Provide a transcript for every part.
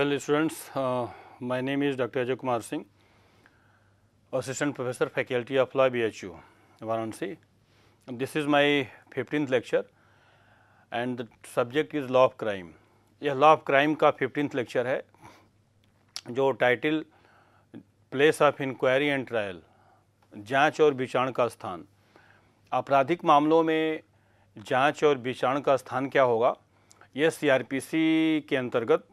Well students my name is doctor Ajay Kumar Singh assistant professor faculty of law B H U Varanasi this is my fifteenth lecture and the subject is law of crime यह law of crime का fifteenth lecture है जो title place of inquiry and trial जाँच और विचारण का स्थान आपराधिक मामलों में जाँच और विचारण का स्थान क्या होगा यह सी आर पी सी के अंतर्गत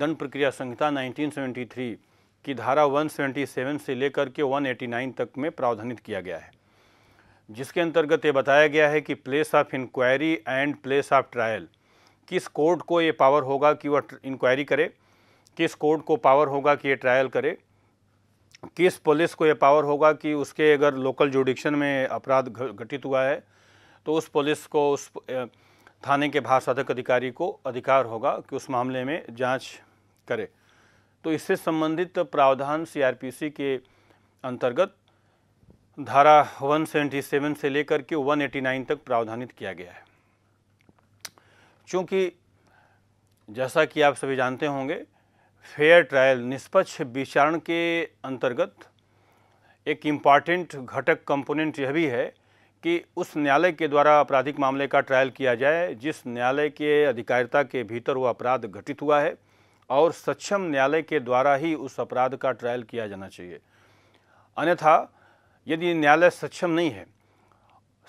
दंड प्रक्रिया संहिता 1973 की धारा 177 से लेकर के 189 तक में प्रावधानित किया गया है जिसके अंतर्गत ये बताया गया है कि place of inquiry and place of trial किस कोर्ट को ये पावर होगा कि वह इंक्वायरी करे किस कोर्ट को पावर होगा कि ये ट्रायल करे किस पुलिस को ये पावर होगा कि उसके अगर लोकल जुडिक्शन में अपराध घटित हुआ है तो उस पुलिस को उस थाने के भार साधक अधिकारी को अधिकार होगा कि उस मामले में जांच करे तो इससे संबंधित प्रावधान सीआरपीसी के अंतर्गत धारा 177 से लेकर के 189 तक प्रावधानित किया गया है क्योंकि जैसा कि आप सभी जानते होंगे फेयर ट्रायल निष्पक्ष विचारण के अंतर्गत एक इम्पॉर्टेंट घटक कंपोनेंट यह भी है कि उस न्यायालय के द्वारा आपराधिक मामले का ट्रायल किया जाए जिस न्यायालय के अधिकारिता के भीतर वो अपराध घटित हुआ है और सक्षम न्यायालय के द्वारा ही उस अपराध का ट्रायल किया जाना चाहिए अन्यथा यदि न्यायालय सक्षम नहीं है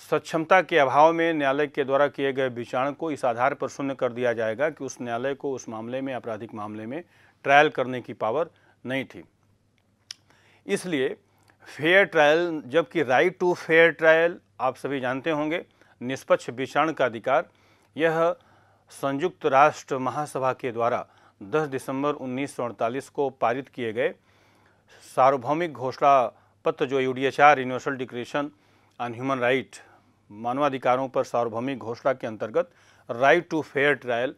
सक्षमता के अभाव में न्यायालय के द्वारा किए गए विचारण को इस आधार पर शून्य कर दिया जाएगा कि उस न्यायालय को उस मामले में आपराधिक मामले में ट्रायल करने की पावर नहीं थी इसलिए फेयर ट्रायल जबकि राइट टू फेयर ट्रायल आप सभी जानते होंगे निष्पक्ष विचरण का अधिकार यह संयुक्त राष्ट्र महासभा के द्वारा 10 दिसंबर उन्नीस को पारित किए गए सार्वभौमिक घोषणा पत्र जो U D H R universal declaration on human right मानवाधिकारों पर सार्वभौमिक घोषणा के अंतर्गत राइट टू फेयर ट्रायल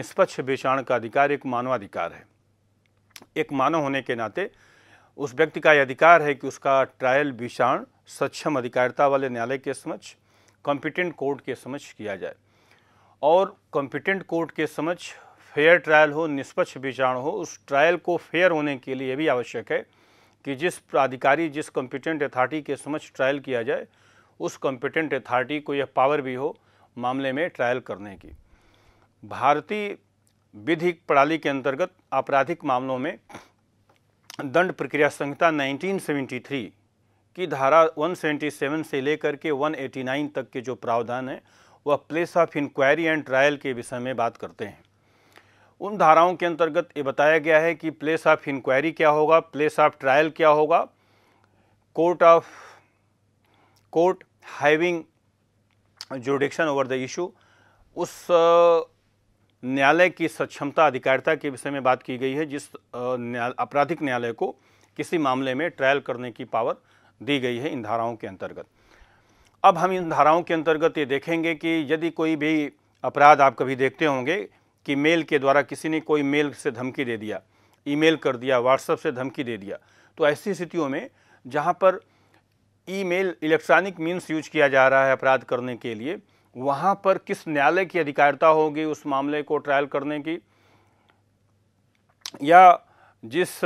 निष्पक्ष विचारण का अधिकार एक मानवाधिकार है एक मानव होने के नाते उस व्यक्ति का यह अधिकार है कि उसका ट्रायल विचारण सक्षम अधिकारिता वाले न्यायालय के समक्ष कॉम्पिटेंट कोर्ट के समक्ष किया जाए और कॉम्पिटेंट कोर्ट के समक्ष फेयर ट्रायल हो निष्पक्ष विचारण हो उस ट्रायल को फेयर होने के लिए भी आवश्यक है कि जिस प्राधिकारी जिस कॉम्पिटेंट अथॉरिटी के समक्ष ट्रायल किया जाए उस कॉम्पिटेंट अथॉरिटी को यह पावर भी हो मामले में ट्रायल करने की भारतीय विधिक प्रणाली के अंतर्गत आपराधिक मामलों में दंड प्रक्रिया संहिता 1973 कि धारा 177 से लेकर के 189 तक के जो प्रावधान हैं वह place of inquiry and trial के विषय में बात करते हैं उन धाराओं के अंतर्गत ये बताया गया है कि प्लेस ऑफ इंक्वायरी क्या होगा प्लेस ऑफ ट्रायल क्या होगा court of court having jurisdiction over the issue उस न्यायालय की सक्षमता अधिकारिता के विषय में बात की गई है जिस आपराधिक न्यायालय को किसी मामले में ट्रायल करने की पावर दी गई है इन धाराओं के अंतर्गत अब हम इन धाराओं के अंतर्गत ये देखेंगे कि यदि कोई भी अपराध आप कभी देखते होंगे कि मेल के द्वारा किसी ने कोई मेल से धमकी दे दिया ईमेल कर दिया व्हाट्सएप से धमकी दे दिया तो ऐसी स्थितियों में जहाँ पर ईमेल इलेक्ट्रॉनिक मीन्स यूज किया जा रहा है अपराध करने के लिए वहाँ पर किस न्यायालय की अधिकारिता होगी उस मामले को ट्रायल करने की या जिस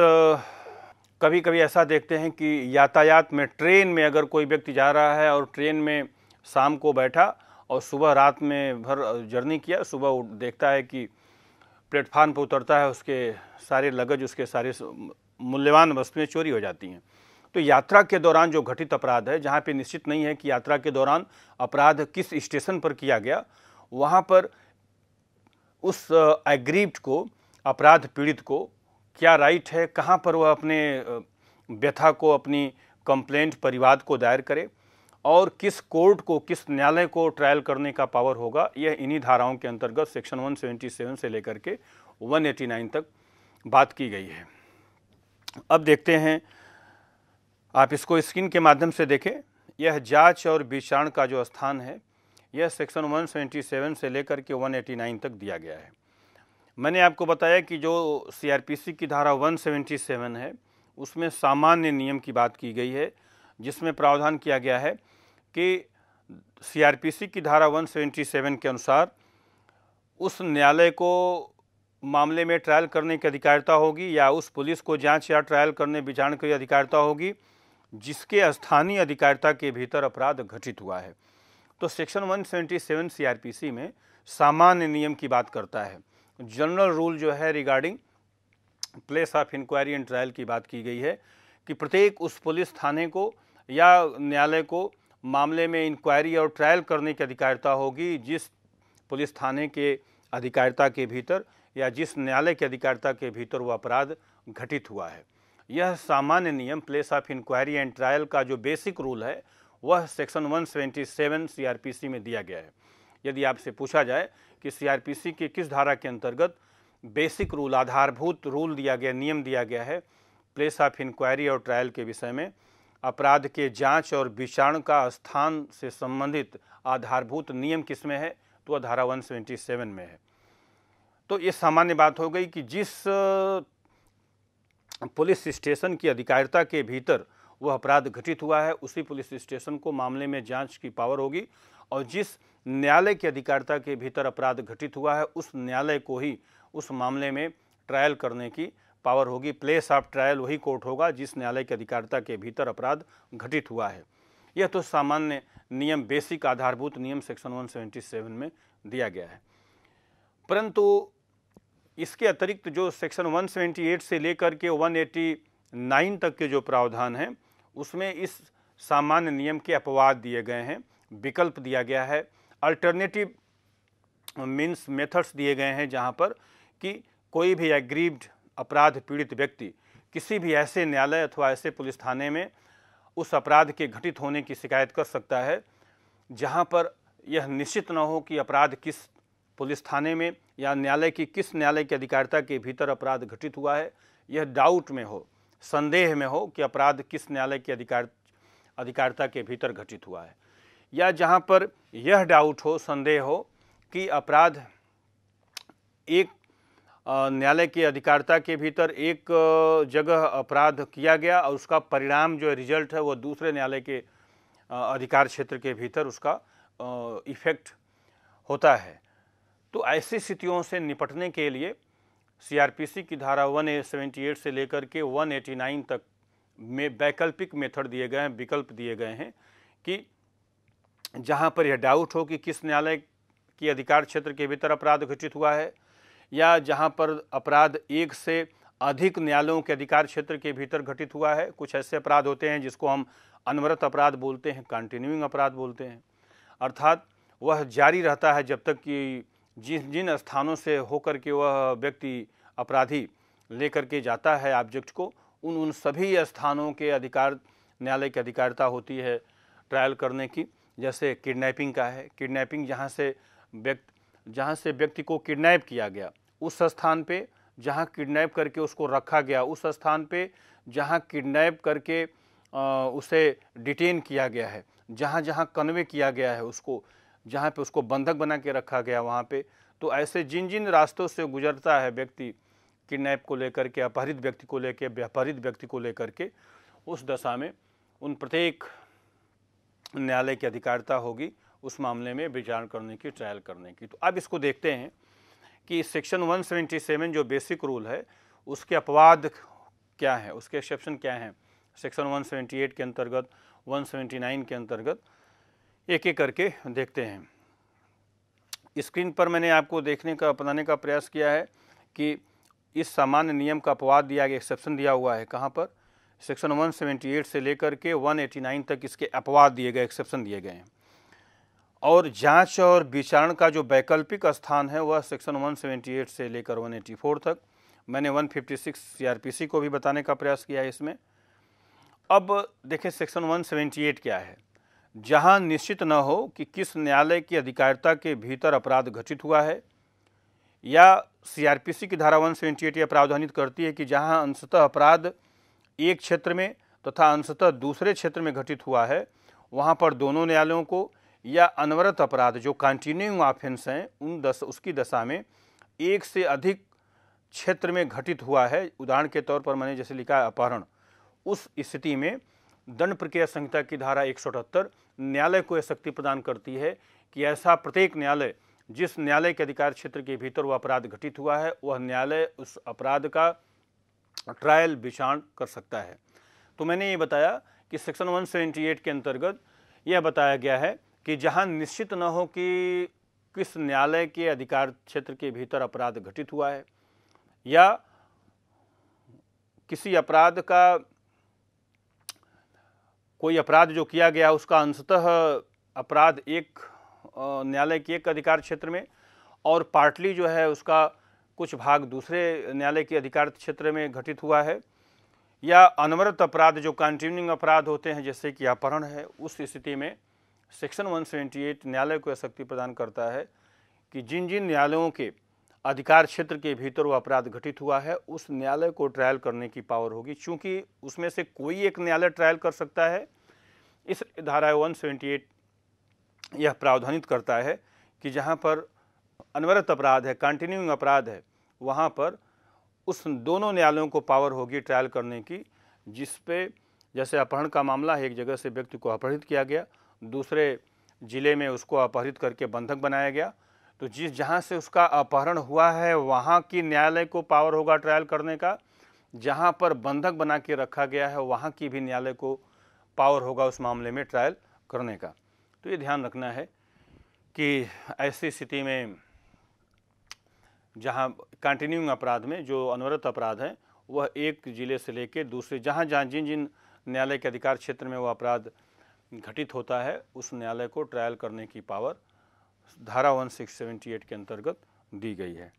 कभी कभी ऐसा देखते हैं कि यातायात में ट्रेन में अगर कोई व्यक्ति जा रहा है और ट्रेन में शाम को बैठा और सुबह रात में भर जर्नी किया सुबह देखता है कि प्लेटफार्म पर उतरता है उसके सारे लगज उसके सारे मूल्यवान वस्तुएं चोरी हो जाती हैं तो यात्रा के दौरान जो घटित अपराध है जहाँ पे निश्चित नहीं है कि यात्रा के दौरान अपराध किस स्टेशन पर किया गया वहाँ पर उस एग्रीव्ड को अपराध पीड़ित को क्या राइट है कहाँ पर वह अपने व्यथा को अपनी कंप्लेंट परिवाद को दायर करे और किस कोर्ट को किस न्यायालय को ट्रायल करने का पावर होगा यह इन्हीं धाराओं के अंतर्गत सेक्शन 177 से लेकर के 189 तक बात की गई है अब देखते हैं आप इसको स्क्रीन के माध्यम से देखें यह जांच और विचारण का जो स्थान है यह सेक्शन 177 से लेकर के 189 तक दिया गया है मैंने आपको बताया कि जो सीआरपीसी की धारा 177 है उसमें सामान्य नियम की बात की गई है जिसमें प्रावधान किया गया है कि सीआरपीसी की धारा 177 के अनुसार उस न्यायालय को मामले में ट्रायल करने की अधिकारिता होगी या उस पुलिस को जांच या ट्रायल करने विचारण की अधिकारिता होगी जिसके स्थानीय अधिकारिता के भीतर अपराध घटित हुआ है तो सेक्शन 177 सीआरपीसी में सामान्य नियम की बात करता है जनरल रूल जो है regarding place of inquiry and trial की बात की गई है कि प्रत्येक उस पुलिस थाने को या न्यायालय को मामले में इंक्वायरी और ट्रायल करने की अधिकारिता होगी जिस पुलिस थाने के अधिकारिता के भीतर या जिस न्यायालय के अधिकारिता के भीतर वह अपराध घटित हुआ है यह सामान्य नियम place of inquiry and trial का जो बेसिक रूल है वह सेक्शन 177 सीआरपीसी में दिया गया है यदि आपसे पूछा जाए कि सीआरपीसी के किस धारा के अंतर्गत बेसिक रूल आधारभूत रूल दिया गया नियम दिया गया है प्लेस ऑफ इंक्वायरी और ट्रायल के विषय में अपराध के जांच और विचारण का स्थान से संबंधित आधारभूत नियम किस में है तो वह धारा 177 में है तो ये सामान्य बात हो गई कि जिस पुलिस स्टेशन की अधिकारिता के भीतर वह अपराध घटित हुआ है उसी पुलिस स्टेशन को मामले में जांच की पावर होगी और जिस न्यायालय की अधिकारिता के भीतर अपराध घटित हुआ है उस न्यायालय को ही उस मामले में ट्रायल करने की पावर होगी प्लेस ऑफ ट्रायल वही कोर्ट होगा जिस न्यायालय की अधिकारिता के भीतर अपराध घटित हुआ है यह तो सामान्य नियम बेसिक आधारभूत नियम सेक्शन 177 में दिया गया है परंतु इसके अतिरिक्त जो सेक्शन 178 से लेकर के 189 तक के जो प्रावधान हैं उसमें इस सामान्य नियम के अपवाद दिए गए हैं विकल्प दिया गया है अल्टरनेटिव मीन्स मेथड्स दिए गए हैं जहाँ पर कि कोई भी एग्रीव्ड अपराध पीड़ित व्यक्ति किसी भी ऐसे न्यायालय अथवा ऐसे पुलिस थाने में उस अपराध के घटित होने की शिकायत कर सकता है जहाँ पर यह निश्चित न हो कि अपराध किस पुलिस थाने में या न्यायालय की किस न्यायालय की अधिकारिता के भीतर अपराध घटित हुआ है यह डाउट में हो संदेह में हो कि अपराध किस न्यायालय की अधिकार अधिकारिता के भीतर घटित हुआ है या जहाँ पर यह डाउट हो संदेह हो कि अपराध एक न्यायालय की अधिकारिता के भीतर एक जगह अपराध किया गया और उसका परिणाम जो रिजल्ट है वो दूसरे न्यायालय के अधिकार क्षेत्र के भीतर उसका इफ़ेक्ट होता है तो ऐसी स्थितियों से निपटने के लिए सीआरपीसी की धारा 178 से लेकर के 189 तक में वैकल्पिक मेथड दिए गए हैं विकल्प दिए गए हैं कि जहां पर यह डाउट हो कि किस न्यायालय की अधिकार क्षेत्र के भीतर अपराध घटित हुआ है या जहां पर अपराध एक से अधिक न्यायालयों के अधिकार क्षेत्र के भीतर घटित हुआ है कुछ ऐसे अपराध होते हैं जिसको हम अनवरत अपराध बोलते हैं कंटिन्यूइंग अपराध बोलते हैं अर्थात वह जारी रहता है जब तक कि जिन जिन स्थानों से होकर के वह व्यक्ति अपराधी लेकर के जाता है ऑब्जेक्ट को उन उन सभी स्थानों के अधिकार न्यायालय की अधिकारिता होती है ट्रायल करने की जैसे किडनैपिंग का है किडनैपिंग जहाँ से व्यक्ति जहाँ से व्यक्ति को किडनैप किया गया उस स्थान पे जहाँ किडनैप करके उसको रखा गया उस स्थान पे जहाँ किडनैप करके उसे डिटेन किया गया है जहाँ जहाँ कन्वे किया गया है उसको जहाँ पे उसको बंधक बना के रखा गया वहाँ पे तो ऐसे जिन जिन रास्तों से गुजरता है व्यक्ति किडनैप को लेकर के अपहरित व्यक्ति को लेकर व्यापहरित व्यक्ति को लेकर के उस दशा में उन प्रत्येक न्यायालय की अधिकारिता होगी उस मामले में विचार करने की ट्रायल करने की तो अब इसको देखते हैं कि सेक्शन 177 जो बेसिक रूल है उसके अपवाद क्या है उसके एक्सेप्शन क्या हैं सेक्शन 178 के अंतर्गत 179 के अंतर्गत एक एक करके देखते हैं स्क्रीन पर मैंने आपको देखने का अपनाने का प्रयास किया है कि इस सामान्य नियम का अपवाद दिया गया एक्सेप्शन दिया हुआ है कहाँ पर सेक्शन 178 से लेकर के 189 तक इसके अपवाद दिए गए एक्सेप्शन दिए गए हैं और जांच और विचारण का जो वैकल्पिक स्थान है वह सेक्शन 178 से लेकर 184 तक मैंने 156 फिफ्टी को भी बताने का प्रयास किया है इसमें अब देखें सेक्शन 178 क्या है जहां निश्चित न हो कि किस न्यायालय की अधिकारिता के भीतर अपराध घटित हुआ है या सीआरपीसी की धारा 178 सेवेंटी प्रावधानित करती है कि जहां अंशतः अपराध एक क्षेत्र में तथा अंशतः दूसरे क्षेत्र में घटित हुआ है वहाँ पर दोनों न्यायालयों को या अनवरत अपराध जो कंटिन्यू ऑफेंस हैं उन दस उसकी दशा में एक से अधिक क्षेत्र में घटित हुआ है उदाहरण के तौर पर मैंने जैसे लिखा है अपहरण उस स्थिति में दंड प्रक्रिया संहिता की धारा एक न्यायालय को यह शक्ति प्रदान करती है कि ऐसा प्रत्येक न्यायालय जिस न्यायालय के अधिकार क्षेत्र के भीतर वह अपराध घटित हुआ है वह न्यायालय उस अपराध का ट्रायल बिशांत कर सकता है तो मैंने ये बताया कि सेक्शन 178 के अंतर्गत यह बताया गया है कि जहां निश्चित न हो कि किस न्यायालय के अधिकार क्षेत्र के भीतर अपराध घटित हुआ है या किसी अपराध का कोई अपराध जो किया गया उसका अंशतः अपराध एक न्यायालय के एक अधिकार क्षेत्र में और पार्टली जो है उसका कुछ भाग दूसरे न्यायालय के अधिकार क्षेत्र में घटित हुआ है या अनवरत अपराध जो कंटिन्यूंग अपराध होते हैं जैसे कि अपहरण है उस स्थिति में सेक्शन 178 न्यायालय को यह शक्ति प्रदान करता है कि जिन जिन न्यायालयों के अधिकार क्षेत्र के भीतर वो अपराध घटित हुआ है उस न्यायालय को ट्रायल करने की पावर होगी चूंकि उसमें से कोई एक न्यायालय ट्रायल कर सकता है इस धारा वन यह प्रावधानित करता है कि जहाँ पर अनवरत अपराध है कंटिन्यूइंग अपराध है वहाँ पर उस दोनों न्यायालयों को पावर होगी ट्रायल करने की जिस पे जैसे अपहरण का मामला है एक जगह से व्यक्ति को अपहरित किया गया दूसरे ज़िले में उसको अपहरित करके बंधक बनाया गया तो जिस जहाँ से उसका अपहरण हुआ है वहाँ की न्यायालय को पावर होगा ट्रायल करने का जहाँ पर बंधक बना के रखा गया है वहाँ की भी न्यायालय को पावर होगा उस मामले में ट्रायल करने का तो ये ध्यान रखना है कि ऐसी स्थिति में जहाँ कंटिन्यूइंग अपराध में जो अनवरत अपराध हैं वह एक जिले से लेकर दूसरे जहाँ जहाँ जिन जिन न्यायालय के अधिकार क्षेत्र में वह अपराध घटित होता है उस न्यायालय को ट्रायल करने की पावर धारा 1678 के अंतर्गत दी गई है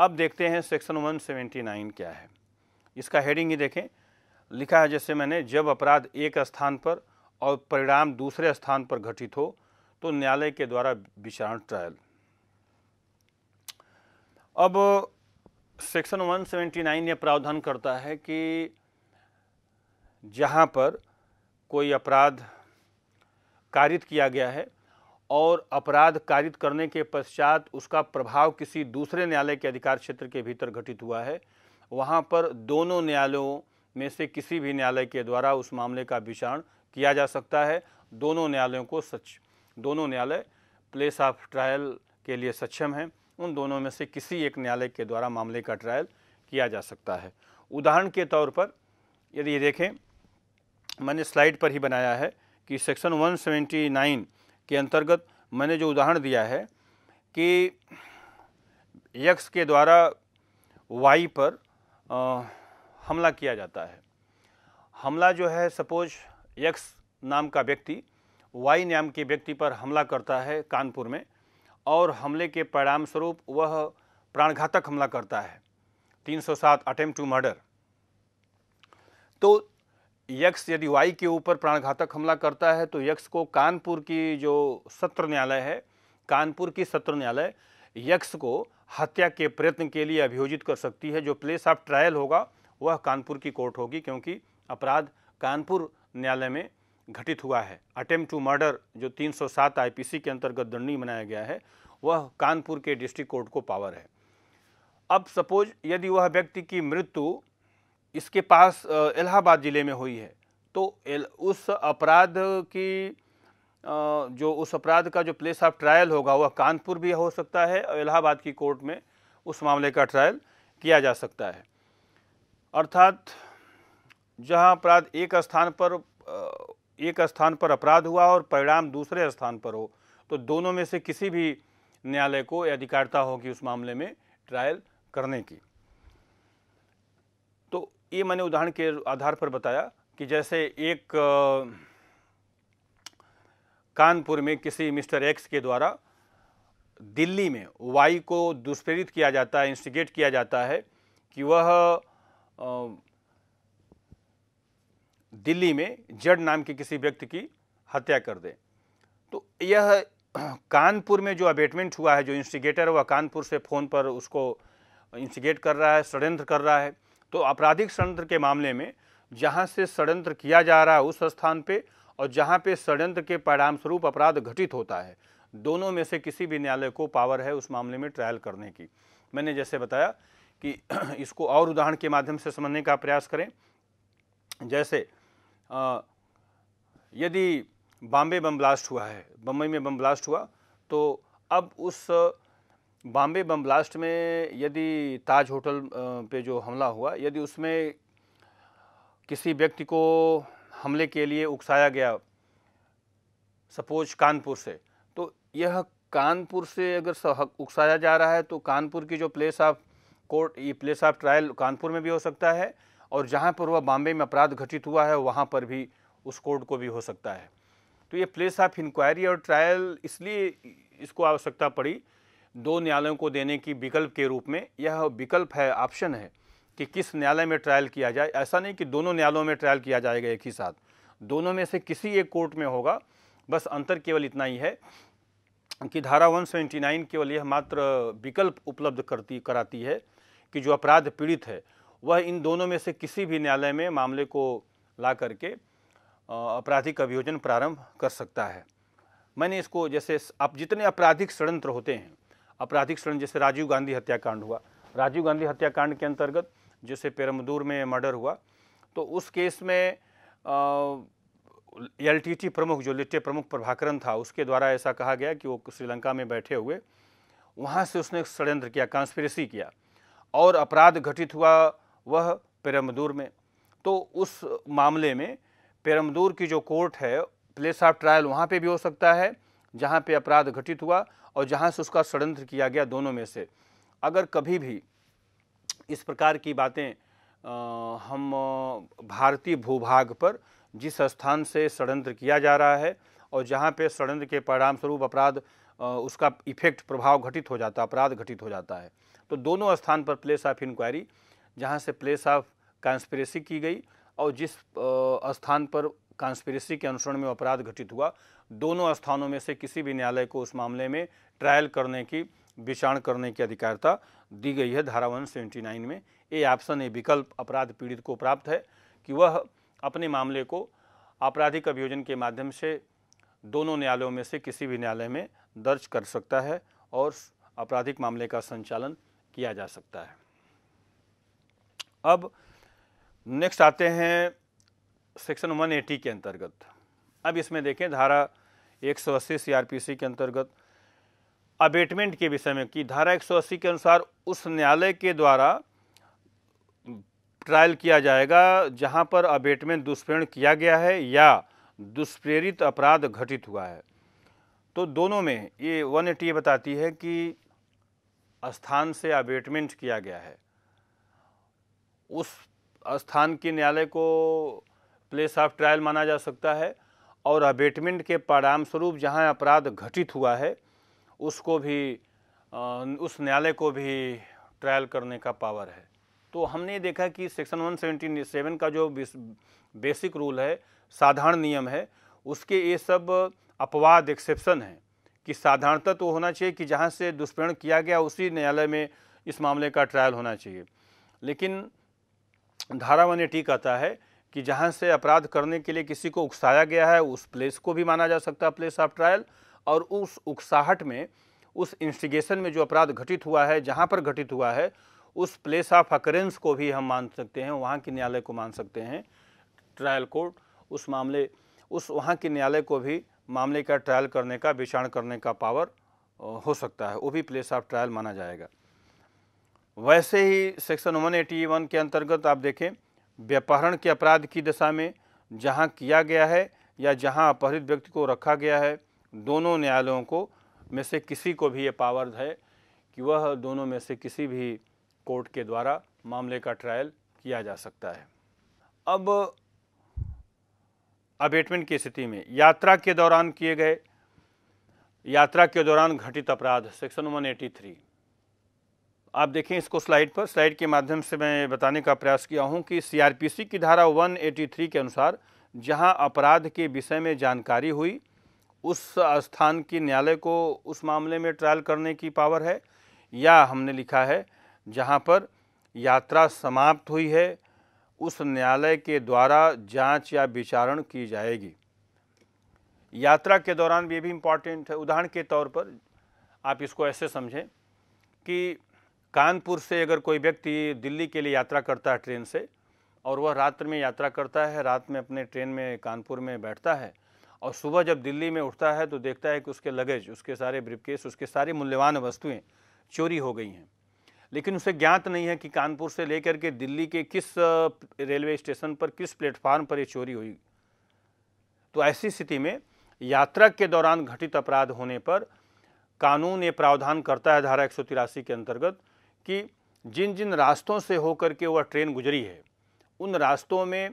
अब देखते हैं सेक्शन 179 क्या है इसका हेडिंग ही देखें लिखा है जैसे मैंने जब अपराध एक स्थान पर और परिणाम दूसरे स्थान पर घटित हो तो न्यायालय के द्वारा विचारण ट्रायल अब सेक्शन 179 यह प्रावधान करता है कि जहाँ पर कोई अपराध कारित किया गया है और अपराध कारित करने के पश्चात उसका प्रभाव किसी दूसरे न्यायालय के अधिकार क्षेत्र के भीतर घटित हुआ है वहाँ पर दोनों न्यायालयों में से किसी भी न्यायालय के द्वारा उस मामले का विचारण किया जा सकता है दोनों न्यायालयों को सच दोनों न्यायालय प्लेस ऑफ ट्रायल के लिए सक्षम हैं उन दोनों में से किसी एक न्यायालय के द्वारा मामले का ट्रायल किया जा सकता है उदाहरण के तौर पर यदि देखें मैंने स्लाइड पर ही बनाया है कि सेक्शन 179 के अंतर्गत मैंने जो उदाहरण दिया है कि यक्स के द्वारा वाई पर आ, हमला किया जाता है हमला जो है सपोज यक्स नाम का व्यक्ति वाई नाम के व्यक्ति पर हमला करता है कानपुर में और हमले के परिणाम स्वरूप वह प्राणघातक हमला करता है 307 अटेम्प्ट टू मर्डर तो यक्ष यदि वाई के ऊपर प्राणघातक हमला करता है तो यक्ष को कानपुर की जो सत्र न्यायालय है कानपुर की सत्र न्यायालय यक्ष को हत्या के प्रयत्न के लिए अभियोजित कर सकती है जो प्लेस ऑफ ट्रायल होगा वह कानपुर की कोर्ट होगी क्योंकि अपराध कानपुर न्यायालय में घटित हुआ है अटेम्प्ट टू मर्डर जो 307 आईपीसी के अंतर्गत दंडनीय बनाया गया है वह कानपुर के डिस्ट्रिक्ट कोर्ट को पावर है अब सपोज यदि वह व्यक्ति की मृत्यु इसके पास इलाहाबाद ज़िले में हुई है तो उस अपराध की जो उस अपराध का जो प्लेस ऑफ ट्रायल होगा वह कानपुर भी हो सकता है और इलाहाबाद की कोर्ट में उस मामले का ट्रायल किया जा सकता है अर्थात जहां अपराध एक स्थान पर एक स्थान पर अपराध हुआ और परिणाम दूसरे स्थान पर हो तो दोनों में से किसी भी न्यायालय को अधिकारता होगी उस मामले में ट्रायल करने की तो ये मैंने उदाहरण के आधार पर बताया कि जैसे एक कानपुर में किसी मिस्टर एक्स के द्वारा दिल्ली में वाई को दुष्प्रेरित किया जाता है इंस्टिगेट किया जाता है कि वह दिल्ली में जड नाम के किसी व्यक्ति की हत्या कर दें तो यह कानपुर में जो अबेटमेंट हुआ है जो इंस्टिगेटर है वह कानपुर से फ़ोन पर उसको इंस्टिगेट कर रहा है षड्यंत्र कर रहा है तो आपराधिक षडयंत्र के मामले में जहाँ से षड्यंत्र किया जा रहा है उस स्थान पे और जहाँ पे षड्यंत्र के परिणाम स्वरूप अपराध घटित होता है दोनों में से किसी भी न्यायालय को पावर है उस मामले में ट्रायल करने की मैंने जैसे बताया कि इसको और उदाहरण के माध्यम से समझने का प्रयास करें जैसे यदि बॉम्बे बम ब्लास्ट हुआ है बम्बई में बम ब्लास्ट हुआ तो अब उस बॉम्बे बम ब्लास्ट में यदि ताज होटल पे जो हमला हुआ यदि उसमें किसी व्यक्ति को हमले के लिए उकसाया गया सपोज कानपुर से तो यह कानपुर से अगर उकसाया जा रहा है तो कानपुर की जो प्लेस ऑफ कोर्ट ये प्लेस ऑफ ट्रायल कानपुर में भी हो सकता है और जहाँ पर वह बॉम्बे में अपराध घटित हुआ है वहाँ पर भी उस कोर्ट को भी हो सकता है तो ये प्लेस ऑफ इंक्वायरी और ट्रायल इसलिए इसको आवश्यकता पड़ी दो न्यायालयों को देने की विकल्प के रूप में यह विकल्प है ऑप्शन है कि किस न्यायालय में ट्रायल किया जाए ऐसा नहीं कि दोनों न्यायालयों में ट्रायल किया जाएगा एक ही साथ दोनों में से किसी एक कोर्ट में होगा बस अंतर केवल इतना ही है कि धारा 179 केवल यह मात्र विकल्प उपलब्ध करती कराती है कि जो अपराध पीड़ित है वह इन दोनों में से किसी भी न्यायालय में मामले को ला करके आपराधिक अभियोजन प्रारंभ कर सकता है मैंने इसको जैसे आप जितने आपराधिक षडयंत्र होते हैं आपराधिक षडयंत्र जैसे राजीव गांधी हत्याकांड हुआ राजीव गांधी हत्याकांड के अंतर्गत जैसे पेरमदूर में मर्डर हुआ तो उस केस में एल प्रमुख जो लिट्टे प्रमुख प्रभाकरण था उसके द्वारा ऐसा कहा गया कि वो श्रीलंका में बैठे हुए वहाँ से उसने षडयंत्र किया कॉन्स्परेसी किया और अपराध घटित हुआ वह पेरमदूर में तो उस मामले में पेरमदूर की जो कोर्ट है प्लेस ऑफ ट्रायल वहाँ पे भी हो सकता है जहाँ पे अपराध घटित हुआ और जहाँ से उसका षडयंत्र किया गया दोनों में से अगर कभी भी इस प्रकार की बातें हम भारतीय भूभाग पर जिस स्थान से षडयंत्र किया जा रहा है और जहाँ पे षडयंत्र के परिणाम स्वरूप अपराध उसका इफेक्ट प्रभाव घटित हो जाता अपराध घटित हो जाता है तो दोनों स्थान पर प्लेस ऑफ इंक्वायरी जहाँ से प्लेस ऑफ कॉन्स्पिरेसी की गई और जिस स्थान पर कॉन्स्पिरेसी के अनुसरण में अपराध घटित हुआ दोनों स्थानों में से किसी भी न्यायालय को उस मामले में ट्रायल करने की विचारण करने की अधिकारता दी गई है धारा नाइन में ये ऑप्शन ये विकल्प अपराध पीड़ित को प्राप्त है कि वह अपने मामले को आपराधिक अभियोजन के माध्यम से दोनों न्यायालयों में से किसी भी न्यायालय में दर्ज कर सकता है और आपराधिक मामले का संचालन किया जा सकता है अब नेक्स्ट आते हैं सेक्शन वन एटी के अंतर्गत अब इसमें देखें धारा एक सौ अस्सी सी आर पी सी के अंतर्गत अबेटमेंट के विषय में कि धारा एक सौ अस्सी के अनुसार उस न्यायालय के द्वारा ट्रायल किया जाएगा जहां पर अबेटमेंट दुष्प्रेरण किया गया है या दुष्प्रेरित अपराध घटित हुआ है तो दोनों में ये वन एटी बताती है कि स्थान से अबेटमेंट किया गया है उस स्थान की न्यायालय को प्लेस ऑफ ट्रायल माना जा सकता है और अबेटमेंट के परिणाम स्वरूप जहाँ अपराध घटित हुआ है उसको भी उस न्यायालय को भी ट्रायल करने का पावर है तो हमने देखा कि सेक्शन वन सेवन का जो बेसिक रूल है साधारण नियम है उसके ये सब अपवाद एक्सेप्शन हैं कि साधारणतः तो होना चाहिए कि जहाँ से दुष्प्रेरण किया गया उसी न्यायालय में इस मामले का ट्रायल होना चाहिए लेकिन धारा वन एटी कहता है कि जहाँ से अपराध करने के लिए किसी को उकसाया गया है उस प्लेस को भी माना जा सकता है प्लेस ऑफ ट्रायल और उस उकसाहट में उस इंस्टिगेशन में जो अपराध घटित हुआ है जहाँ पर घटित हुआ है उस प्लेस ऑफ अकरेंस को भी हम मान सकते हैं वहाँ के न्यायालय को मान सकते हैं ट्रायल कोर्ट उस मामले उस वहाँ के न्यायालय को भी मामले का ट्रायल करने का विचारण करने का पावर हो सकता है वो भी प्लेस ऑफ ट्रायल माना जाएगा वैसे ही सेक्शन वन एटी वन के अंतर्गत आप देखें व्यापहरण के अपराध की दशा में जहां किया गया है या जहां अपहरित व्यक्ति को रखा गया है दोनों न्यायालयों को में से किसी को भी ये पावर्द है कि वह दोनों में से किसी भी कोर्ट के द्वारा मामले का ट्रायल किया जा सकता है अब अबेटमेंट की स्थिति में यात्रा के दौरान किए गए यात्रा के दौरान घटित अपराध सेक्शन वन एटी थ्री आप देखें इसको स्लाइड पर स्लाइड के माध्यम से मैं बताने का प्रयास किया हूं कि सीआरपीसी की धारा 183 के अनुसार जहां अपराध के विषय में जानकारी हुई उस स्थान की न्यायालय को उस मामले में ट्रायल करने की पावर है या हमने लिखा है जहां पर यात्रा समाप्त हुई है उस न्यायालय के द्वारा जांच या विचारण की जाएगी यात्रा के दौरान भी ये भी इम्पॉर्टेंट है उदाहरण के तौर पर आप इसको ऐसे समझें कि कानपुर से अगर कोई व्यक्ति दिल्ली के लिए यात्रा करता है ट्रेन से और वह रात्र में यात्रा करता है रात में अपने ट्रेन में कानपुर में बैठता है और सुबह जब दिल्ली में उठता है तो देखता है कि उसके लगेज उसके सारे ब्रिपकेस उसके सारी मूल्यवान वस्तुएं चोरी हो गई हैं लेकिन उसे ज्ञात नहीं है कि कानपुर से लेकर के दिल्ली के किस रेलवे स्टेशन पर किस प्लेटफार्म पर ये चोरी हुई तो ऐसी स्थिति में यात्रा के दौरान घटित अपराध होने पर कानून ये प्रावधान करता है धारा एक के अंतर्गत कि जिन जिन रास्तों से होकर के वह ट्रेन गुजरी है उन रास्तों में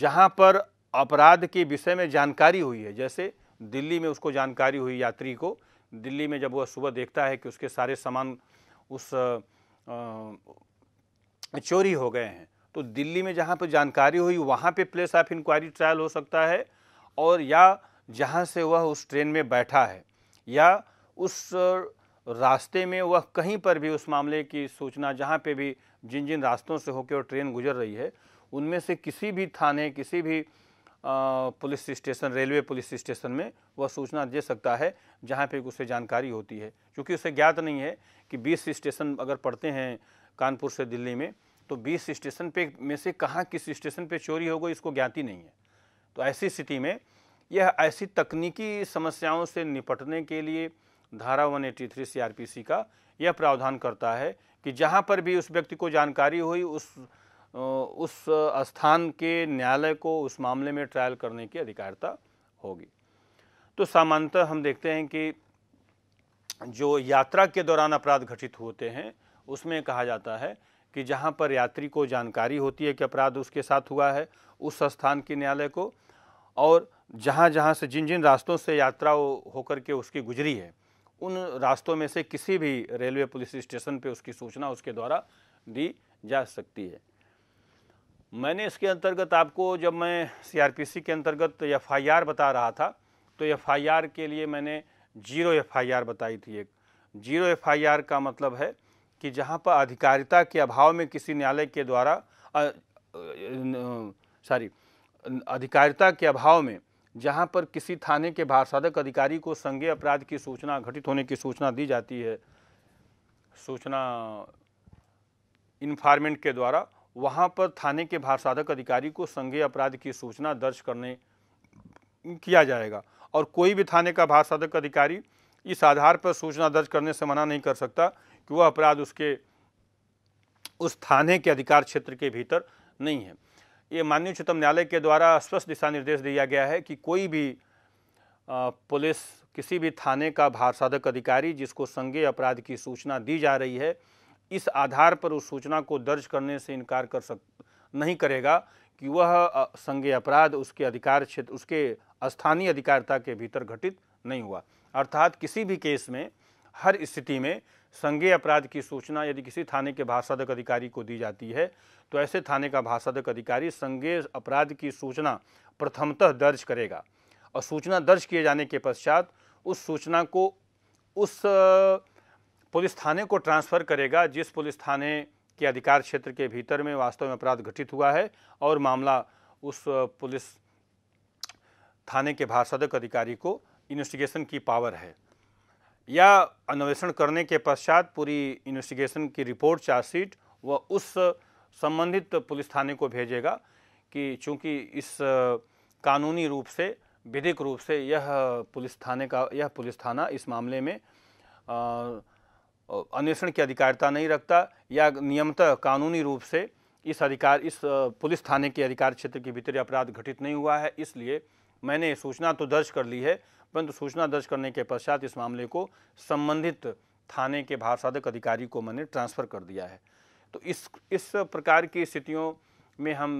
जहाँ पर अपराध के विषय में जानकारी हुई है जैसे दिल्ली में उसको जानकारी हुई यात्री को दिल्ली में जब वह सुबह देखता है कि उसके सारे सामान उस चोरी हो गए हैं तो दिल्ली में जहाँ पर जानकारी हुई वहाँ पे प्लेस ऑफ इंक्वायरी ट्रायल हो सकता है और या जहाँ से वह उस ट्रेन में बैठा है या उस रास्ते में वह कहीं पर भी उस मामले की सूचना जहाँ पे भी जिन जिन रास्तों से होकर ट्रेन गुजर रही है उनमें से किसी भी थाने किसी भी police station railway police station में वह सूचना दे सकता है जहाँ पे उसे जानकारी होती है क्योंकि उसे ज्ञात नहीं है कि 20 स्टेशन अगर पढ़ते हैं कानपुर से दिल्ली में तो 20 स्टेशन पे में से कहाँ किस स्टेशन पे चोरी हो गई इसको ज्ञाति नहीं है तो ऐसी स्थिति में यह ऐसी तकनीकी समस्याओं से निपटने के लिए धारा 183 सीआरपीसी का यह प्रावधान करता है कि जहाँ पर भी उस व्यक्ति को जानकारी हुई उस उस स्थान के न्यायालय को उस मामले में ट्रायल करने की अधिकारता होगी तो सामान्यतः हम देखते हैं कि जो यात्रा के दौरान अपराध घटित होते हैं उसमें कहा जाता है कि जहाँ पर यात्री को जानकारी होती है कि अपराध उसके साथ हुआ है उस स्थान के न्यायालय को और जहाँ जहाँ से जिन जिन रास्तों से यात्रा होकर के उसकी गुजरी है उन रास्तों में से किसी भी रेलवे पुलिस स्टेशन पे उसकी सूचना उसके द्वारा दी जा सकती है मैंने इसके अंतर्गत आपको जब मैं सीआरपीसी के अंतर्गत एफआईआर बता रहा था तो एफआईआर के लिए मैंने जीरो एफआईआर बताई थी एक जीरो एफआईआर का मतलब है कि जहाँ पर अधिकारिता के अभाव में किसी न्यायालय के द्वारा सॉरी अधिकारिता के अभाव में जहां पर किसी थाने के भारसाधक अधिकारी को संज्ञेय अपराध की सूचना घटित होने की सूचना दी जाती है सूचना इन्फार्मेंट के द्वारा वहां पर थाने के भारसाधक अधिकारी को संज्ञेय अपराध की सूचना दर्ज करने किया जाएगा और कोई भी थाने का भारसाधक अधिकारी इस आधार पर सूचना दर्ज करने से मना नहीं कर सकता कि वह अपराध उसके उस थाने के अधिकार क्षेत्र के भीतर नहीं है ये माननीय उच्चतम न्यायालय के द्वारा स्पष्ट दिशा निर्देश दिया गया है कि कोई भी पुलिस किसी भी थाने का भारसाधक अधिकारी जिसको संज्ञेय अपराध की सूचना दी जा रही है इस आधार पर उस सूचना को दर्ज करने से इनकार कर सक नहीं करेगा कि वह संज्ञेय अपराध उसके अधिकार क्षेत्र उसके स्थानीय अधिकारिता के भीतर घटित नहीं हुआ अर्थात किसी भी केस में हर स्थिति में संज्ञेय अपराध की सूचना यदि किसी थाने के साधक अधिकारी को दी जाती है तो ऐसे थाने का भाषाधक अधिकारी संज्ञेय अपराध की सूचना प्रथमतः दर्ज करेगा और सूचना दर्ज किए जाने के पश्चात उस सूचना को उस पुलिस थाने को ट्रांसफ़र करेगा जिस पुलिस थाने के अधिकार क्षेत्र के भीतर में वास्तव में अपराध घटित हुआ है और मामला उस पुलिस थाने के भाषाधक अधिकारी को इन्वेस्टिगेशन की पावर है या अन्वेषण करने के पश्चात पूरी इन्वेस्टिगेशन की रिपोर्ट चार्जशीट व उस संबंधित पुलिस थाने को भेजेगा कि चूंकि इस कानूनी रूप से विधिक रूप से यह पुलिस थाने का यह पुलिस थाना इस मामले में अन्वेषण की अधिकारिता नहीं रखता या नियमतः कानूनी रूप से इस अधिकार इस पुलिस थाने के अधिकार क्षेत्र के भीतर अपराध घटित नहीं हुआ है इसलिए मैंने सूचना तो दर्ज कर ली है परंतु सूचना दर्ज करने के पश्चात इस मामले को संबंधित थाने के भारसाधक अधिकारी को मैंने ट्रांसफ़र कर दिया है तो इस इस प्रकार की स्थितियों में हम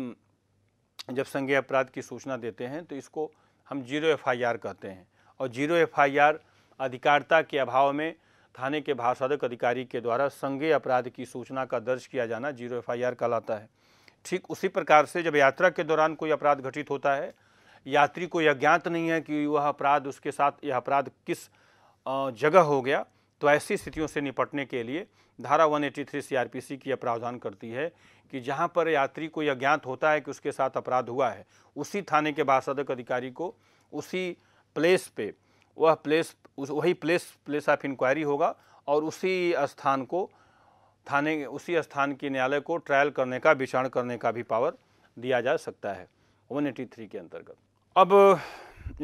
जब संज्ञा अपराध की सूचना देते हैं तो इसको हम जीरो एफआईआर कहते हैं और जीरो एफआईआर अधिकारता के अभाव में थाने के भाषाधक अधिकारी के द्वारा संज्ञेय अपराध की सूचना का दर्ज किया जाना जीरो एफआईआर कहलाता है ठीक उसी प्रकार से जब यात्रा के दौरान कोई अपराध घटित होता है यात्री को यह ज्ञात नहीं है कि वह अपराध उसके साथ यह अपराध किस जगह हो गया तो ऐसी स्थितियों से निपटने के लिए धारा 183 सीआरपीसी की यह प्रावधान करती है कि जहां पर यात्री को यह ज्ञात होता है कि उसके साथ अपराध हुआ है उसी थाने के बासदक अधिकारी को उसी प्लेस पे वह प्लेस उस वही प्लेस प्लेस ऑफ इंक्वायरी होगा और उसी स्थान को थाने उसी स्थान के न्यायालय को ट्रायल करने का विचारण करने का भी पावर दिया जा सकता है 183 के अंतर्गत अब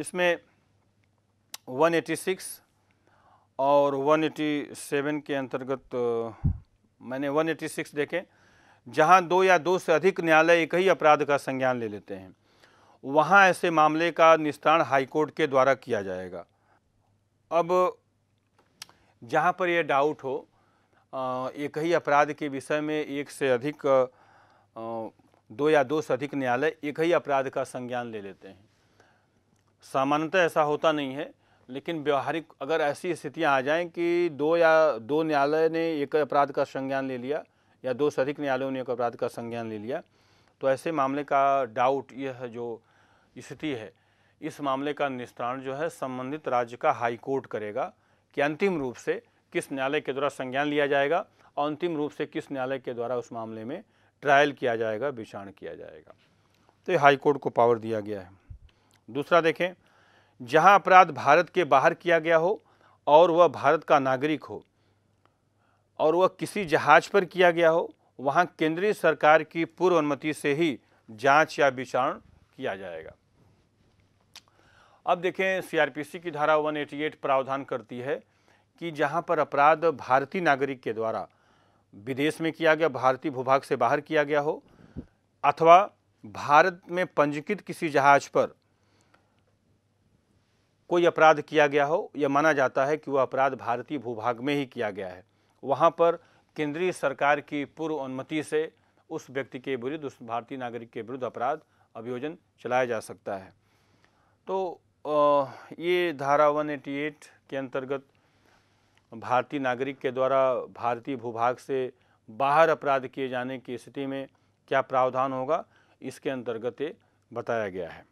इसमें 186 और 187 के अंतर्गत मैंने 186 देखे जहां दो या दो से अधिक न्यायालय एक ही अपराध का संज्ञान ले लेते हैं वहां ऐसे मामले का निस्तारण हाईकोर्ट के द्वारा किया जाएगा अब जहां पर यह डाउट हो एक ही अपराध के विषय में एक से अधिक दो या दो से अधिक न्यायालय एक ही अपराध का संज्ञान ले लेते हैं सामान्यतः ऐसा होता नहीं है लेकिन व्यवहारिक अगर ऐसी स्थितियां आ जाएं कि दो या दो न्यायालय ने एक अपराध का संज्ञान ले लिया या दो से अधिक न्यायालयों ने एक अपराध का संज्ञान ले लिया तो ऐसे मामले का डाउट यह जो स्थिति है इस मामले का निस्तारण जो है संबंधित राज्य का हाई कोर्ट करेगा कि अंतिम रूप से किस न्यायालय के द्वारा संज्ञान लिया जाएगा और अंतिम रूप से किस न्यायालय के द्वारा उस मामले में ट्रायल किया जाएगा विचारण किया जाएगा तो ये हाई कोर्ट को पावर दिया गया है दूसरा देखें जहां अपराध भारत के बाहर किया गया हो और वह भारत का नागरिक हो और वह किसी जहाज पर किया गया हो वहां केंद्रीय सरकार की पूर्व अनुमति से ही जांच या विचारण किया जाएगा अब देखें सीआरपीसी की धारा 188 प्रावधान करती है कि जहां पर अपराध भारतीय नागरिक के द्वारा विदेश में किया गया भारतीय भूभाग से बाहर किया गया हो अथवा भारत में पंजीकृत किसी जहाज पर कोई अपराध किया गया हो यह माना जाता है कि वह अपराध भारतीय भूभाग में ही किया गया है वहाँ पर केंद्रीय सरकार की पूर्व अनुमति से उस व्यक्ति के विरुद्ध उस भारतीय नागरिक के विरुद्ध अपराध अभियोजन चलाया जा सकता है तो ये धारा वन के अंतर्गत भारतीय नागरिक के द्वारा भारतीय भूभाग से बाहर अपराध किए जाने की स्थिति में क्या प्रावधान होगा इसके अंतर्गत ये बताया गया है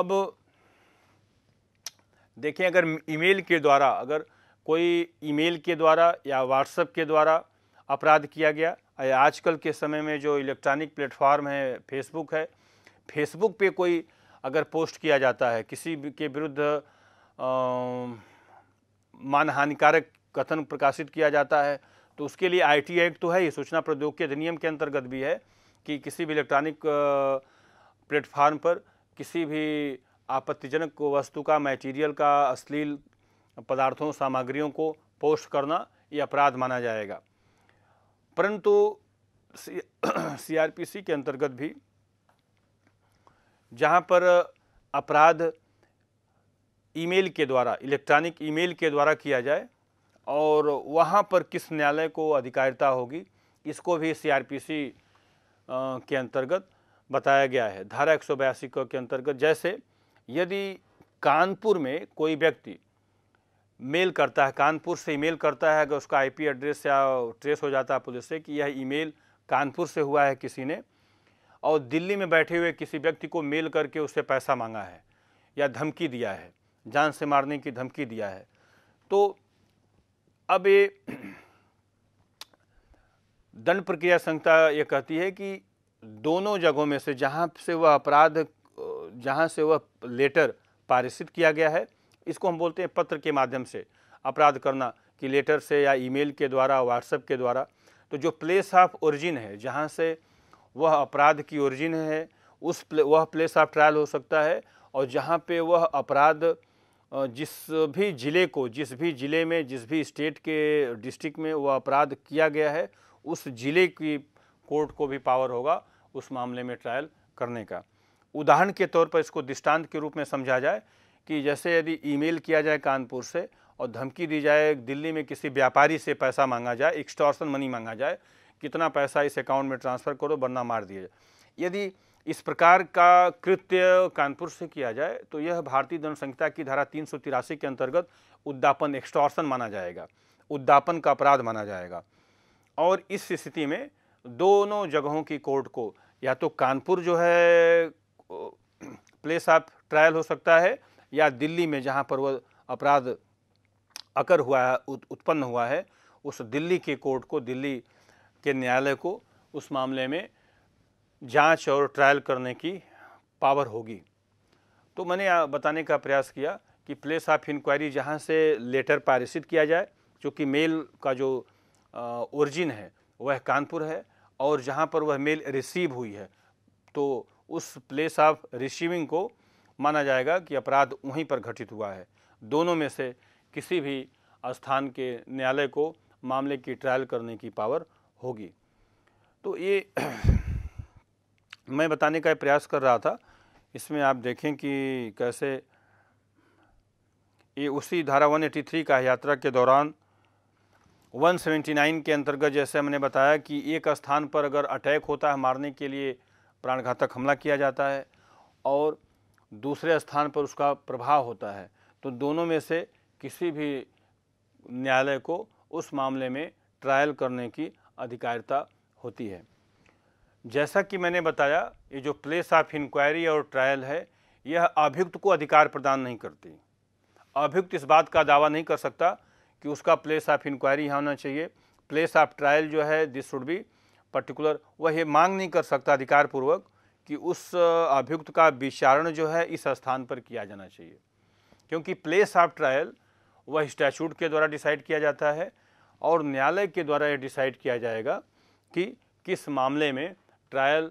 अब देखें अगर ईमेल के द्वारा अगर कोई ईमेल के द्वारा या व्हाट्सएप के द्वारा अपराध किया गया या आजकल के समय में जो इलेक्ट्रॉनिक प्लेटफॉर्म है फेसबुक है फेसबुक पे कोई अगर पोस्ट किया जाता है किसी के विरुद्ध मान हानिकारक कथन प्रकाशित किया जाता है तो उसके लिए आईटी एक्ट तो है ही सूचना प्रौद्योगिकी अधिनियम के अंतर्गत भी है कि किसी भी इलेक्ट्रॉनिक प्लेटफार्म पर किसी भी आपत्तिजनक वस्तु का मटेरियल का अश्लील पदार्थों सामग्रियों को पोस्ट करना ये अपराध माना जाएगा परंतु सीआरपीसी के अंतर्गत भी जहाँ पर अपराध ईमेल के द्वारा इलेक्ट्रॉनिक ईमेल के द्वारा किया जाए और वहाँ पर किस न्यायालय को अधिकारिता होगी इसको भी सीआरपीसी के अंतर्गत बताया गया है धारा एक सौ के अंतर्गत जैसे यदि कानपुर में कोई व्यक्ति मेल करता है कानपुर से ईमेल करता है अगर उसका आईपी एड्रेस या ट्रेस हो जाता है पुलिस से कि यह ईमेल कानपुर से हुआ है किसी ने और दिल्ली में बैठे हुए किसी व्यक्ति को मेल करके उससे पैसा मांगा है या धमकी दिया है जान से मारने की धमकी दिया है तो अब ये दंड प्रक्रिया संहिता ये कहती है कि दोनों जगहों में से जहाँ से वह अपराध जहाँ से वह लेटर पारिषित किया गया है इसको हम बोलते हैं पत्र के माध्यम से अपराध करना कि लेटर से या ईमेल के द्वारा व्हाट्सएप के द्वारा तो जो प्लेस ऑफ ओरिजिन है जहाँ से वह अपराध की ओरिजिन है उस प्ले, वह प्लेस ऑफ ट्रायल हो सकता है और जहाँ पे वह अपराध जिस भी ज़िले को जिस भी ज़िले में जिस भी स्टेट के डिस्ट्रिक्ट में वह अपराध किया गया है उस ज़िले की कोर्ट को भी पावर होगा उस मामले में ट्रायल करने का उदाहरण के तौर पर इसको दृष्टांत के रूप में समझा जाए कि जैसे यदि ईमेल किया जाए कानपुर से और धमकी दी जाए दिल्ली में किसी व्यापारी से पैसा मांगा जाए एक्सटॉर्सन मनी मांगा जाए कितना पैसा इस अकाउंट में ट्रांसफ़र करो वरना मार दिया जाए यदि इस प्रकार का कृत्य कानपुर से किया जाए तो यह भारतीय दंड संहिता की धारा तीन के अंतर्गत उद्यापन एक्सटॉर्सन माना जाएगा उद्यापन का अपराध माना जाएगा और इस स्थिति में दोनों जगहों की कोर्ट को या तो कानपुर जो है प्लेस ऑफ ट्रायल हो सकता है या दिल्ली में जहाँ पर वह अपराध अकर हुआ है उत्पन्न हुआ है उस दिल्ली के कोर्ट को दिल्ली के न्यायालय को उस मामले में जांच और ट्रायल करने की पावर होगी तो मैंने बताने का प्रयास किया कि प्लेस ऑफ इंक्वायरी जहाँ से लेटर पारिषित किया जाए क्योंकि मेल का जो ओरिजिन है वह कानपुर है और जहाँ पर वह मेल रिसीव हुई है तो उस प्लेस ऑफ रिसीविंग को माना जाएगा कि अपराध वहीं पर घटित हुआ है दोनों में से किसी भी स्थान के न्यायालय को मामले की ट्रायल करने की पावर होगी तो ये मैं बताने का प्रयास कर रहा था इसमें आप देखें कि कैसे ये उसी धारा 183 का यात्रा के दौरान 179 के अंतर्गत जैसे मैंने बताया कि एक स्थान पर अगर अटैक होता है मारने के लिए प्राणघातक हमला किया जाता है और दूसरे स्थान पर उसका प्रभाव होता है तो दोनों में से किसी भी न्यायालय को उस मामले में ट्रायल करने की अधिकारिता होती है जैसा कि मैंने बताया ये जो प्लेस ऑफ इंक्वायरी और ट्रायल है यह अभियुक्त को अधिकार प्रदान नहीं करती अभियुक्त इस बात का दावा नहीं कर सकता कि उसका प्लेस ऑफ इंक्वायरी यहाँ होना चाहिए प्लेस ऑफ ट्रायल जो है दिस शुड बी पर्टिकुलर वह ये मांग नहीं कर सकता अधिकारपूर्वक कि उस अभियुक्त का विचारण जो है इस स्थान पर किया जाना चाहिए क्योंकि प्लेस ऑफ ट्रायल वह स्टैचूट के द्वारा डिसाइड किया जाता है और न्यायालय के द्वारा यह डिसाइड किया जाएगा कि किस मामले में ट्रायल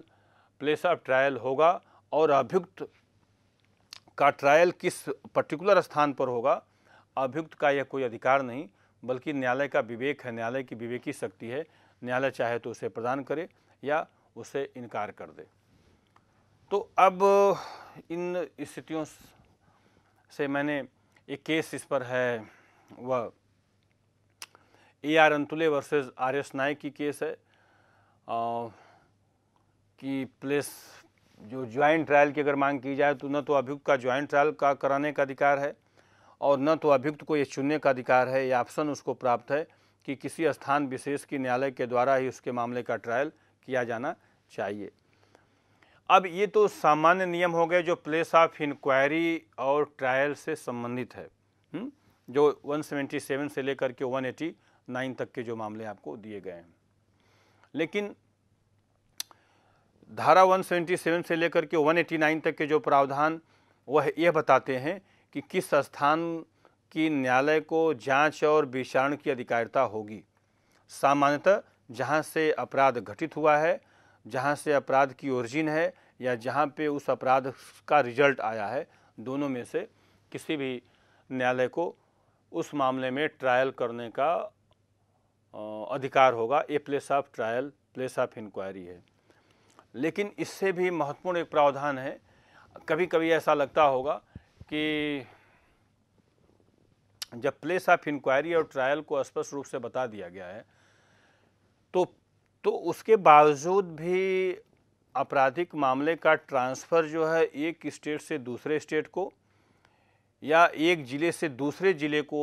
प्लेस ऑफ ट्रायल होगा और अभियुक्त का ट्रायल किस पर्टिकुलर स्थान पर होगा अभियुक्त का यह कोई अधिकार नहीं बल्कि न्यायालय का विवेक है न्यायालय की विवेकी शक्ति है न्यायालय चाहे तो उसे प्रदान करे या उसे इनकार कर दे तो अब इन स्थितियों से मैंने एक केस इस पर है वह A R Antulay versus R S Nayak की केस है आ, कि प्लेस जो ज्वाइंट ट्रायल की अगर मांग की जाए तो न तो अभियुक्त का ज्वाइंट ट्रायल का कराने का अधिकार है और न तो अभियुक्त को ये चुनने का अधिकार है या ऑप्शन उसको प्राप्त है कि किसी स्थान विशेष की न्यायालय के द्वारा ही उसके मामले का ट्रायल किया जाना चाहिए अब ये तो सामान्य नियम हो गए जो प्लेस ऑफ इंक्वायरी और ट्रायल से संबंधित है हुँ? हम्म, जो 177 से लेकर के 189 तक के जो मामले आपको दिए गए हैं लेकिन धारा 177 से लेकर के 189 तक के जो प्रावधान वह यह बताते हैं कि किस स्थान कि न्यायालय को जांच और विचारण की अधिकारिता होगी सामान्यतः जहां से अपराध घटित हुआ है जहां से अपराध की ओरिजिन है या जहां पे उस अपराध का रिजल्ट आया है दोनों में से किसी भी न्यायालय को उस मामले में ट्रायल करने का अधिकार होगा a place of trial place of inquiry है लेकिन इससे भी महत्वपूर्ण एक प्रावधान है कभी कभी ऐसा लगता होगा कि जब प्लेस ऑफ इंक्वायरी और ट्रायल को स्पष्ट रूप से बता दिया गया है तो तो उसके बावजूद भी आपराधिक मामले का ट्रांसफ़र जो है एक स्टेट से दूसरे स्टेट को या एक ज़िले से दूसरे ज़िले को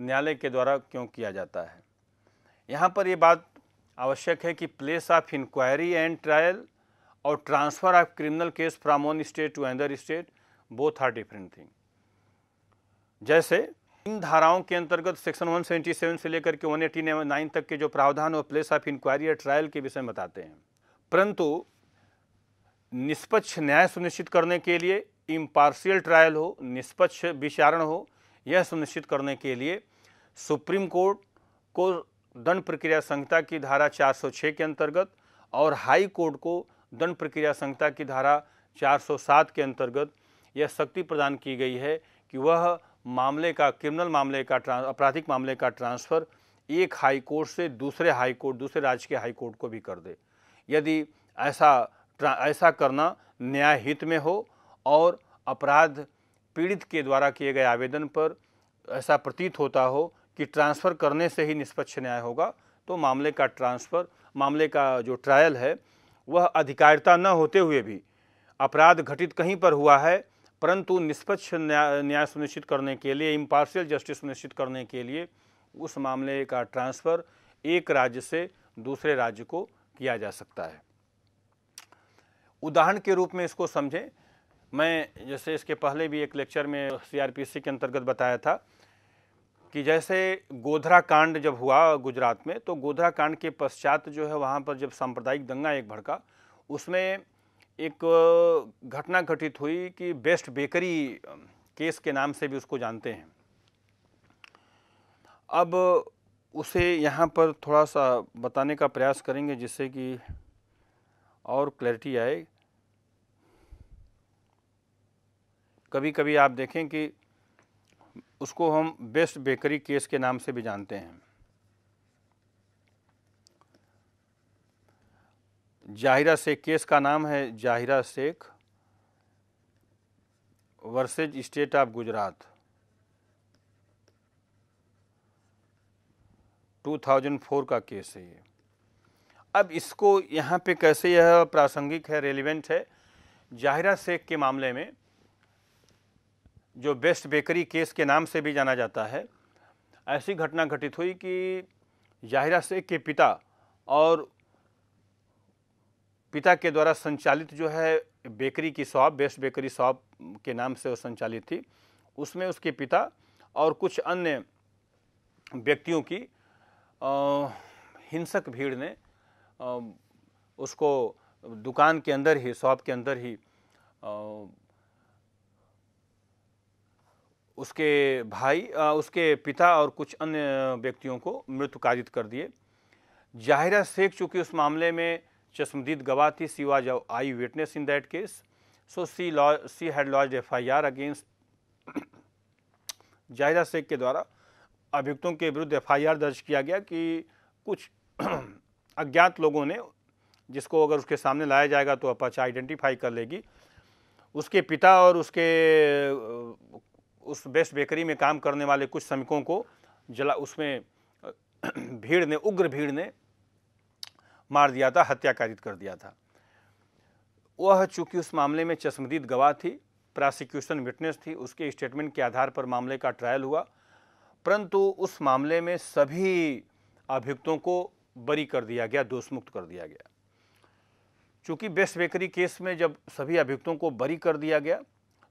न्यायालय के द्वारा क्यों किया जाता है यहाँ पर ये बात आवश्यक है कि place of inquiry and trial और transfer of criminal case from one state to other state both are different thing जैसे इन धाराओं के अंतर्गत सेक्शन 177 से लेकर के 189 तक के जो प्रावधान और प्लेस ऑफ इंक्वायरी या ट्रायल के विषय में बताते हैं परंतु निष्पक्ष न्याय सुनिश्चित करने के लिए इम्पार्शियल ट्रायल हो निष्पक्ष विचारण हो यह सुनिश्चित करने के लिए सुप्रीम कोर्ट को दंड प्रक्रिया संहिता की धारा 406 के अंतर्गत और हाई कोर्ट को दंड प्रक्रिया संहिता की धारा 407 के अंतर्गत यह शक्ति प्रदान की गई है कि वह मामले का क्रिमिनल मामले का आपराधिक मामले का ट्रांसफ़र एक हाई कोर्ट से दूसरे हाई कोर्ट दूसरे राज्य के हाई कोर्ट को भी कर दे यदि ऐसा ऐसा करना न्याय हित में हो और अपराध पीड़ित के द्वारा किए गए आवेदन पर ऐसा प्रतीत होता हो कि ट्रांसफ़र करने से ही निष्पक्ष न्याय होगा तो मामले का ट्रांसफ़र मामले का जो ट्रायल है वह अधिकारिता न होते हुए भी अपराध घटित कहीं पर हुआ है परंतु निष्पक्ष न्याय न्याय सुनिश्चित करने के लिए इम्पार्शियल जस्टिस सुनिश्चित करने के लिए उस मामले का ट्रांसफ़र एक राज्य से दूसरे राज्य को किया जा सकता है उदाहरण के रूप में इसको समझें मैं जैसे इसके पहले भी एक लेक्चर में सीआरपीसी के अंतर्गत बताया था कि जैसे गोधरा कांड जब हुआ गुजरात में तो गोधरा कांड के पश्चात जो है वहाँ पर जब सांप्रदायिक दंगा एक भड़का उसमें एक घटना घटित हुई कि बेस्ट बेकरी केस के नाम से भी उसको जानते हैं अब उसे यहाँ पर थोड़ा सा बताने का प्रयास करेंगे जिससे कि और क्लैरिटी आए कभी कभी आप देखें कि उसको हम बेस्ट बेकरी केस के नाम से भी जानते हैं जाहिरा शेख केस का नाम है Zahira Sheikh versus state of Gujarat 2004 का केस है ये अब इसको यहाँ पे कैसे यह प्रासंगिक है रेलिवेंट है जाहिरा शेख के मामले में जो बेस्ट बेकरी केस के नाम से भी जाना जाता है ऐसी घटना घटित हुई कि जाहिरा शेख के पिता और पिता के द्वारा संचालित जो है बेकरी की शॉप बेस्ट बेकरी शॉप के नाम से वो संचालित थी उसमें उसके पिता और कुछ अन्य व्यक्तियों की आ, हिंसक भीड़ ने आ, उसको दुकान के अंदर ही शॉप के अंदर ही आ, उसके भाई आ, उसके पिता और कुछ अन्य व्यक्तियों को मृत्यु कारित कर दिए जाहिरा शेख चूँकि उस मामले में चश्मदीद थी she was eye witness in that case so she law she had lodged F I R against Zahida Sheikh के द्वारा अभियुक्तों के विरुद्ध एफ आई आर दर्ज किया गया कि कुछ अज्ञात लोगों ने जिसको अगर उसके सामने लाया जाएगा तो अपाच आइडेंटिफाई कर लेगी उसके पिता और उसके उस बेस्ट बेकरी में काम करने वाले कुछ श्रमिकों को जला उसमें भीड़ ने उग्र भीड़ ने मार दिया था हत्याकारित कर दिया था वह चूंकि उस मामले में चश्मदीद गवाह थी प्रोसिक्यूशन विटनेस थी उसके स्टेटमेंट के आधार पर मामले का ट्रायल हुआ परंतु उस मामले में सभी अभियुक्तों को बरी कर दिया गया दोषमुक्त कर दिया गया चूंकि बेस्ट बेकरी केस में जब सभी अभियुक्तों को बरी कर दिया गया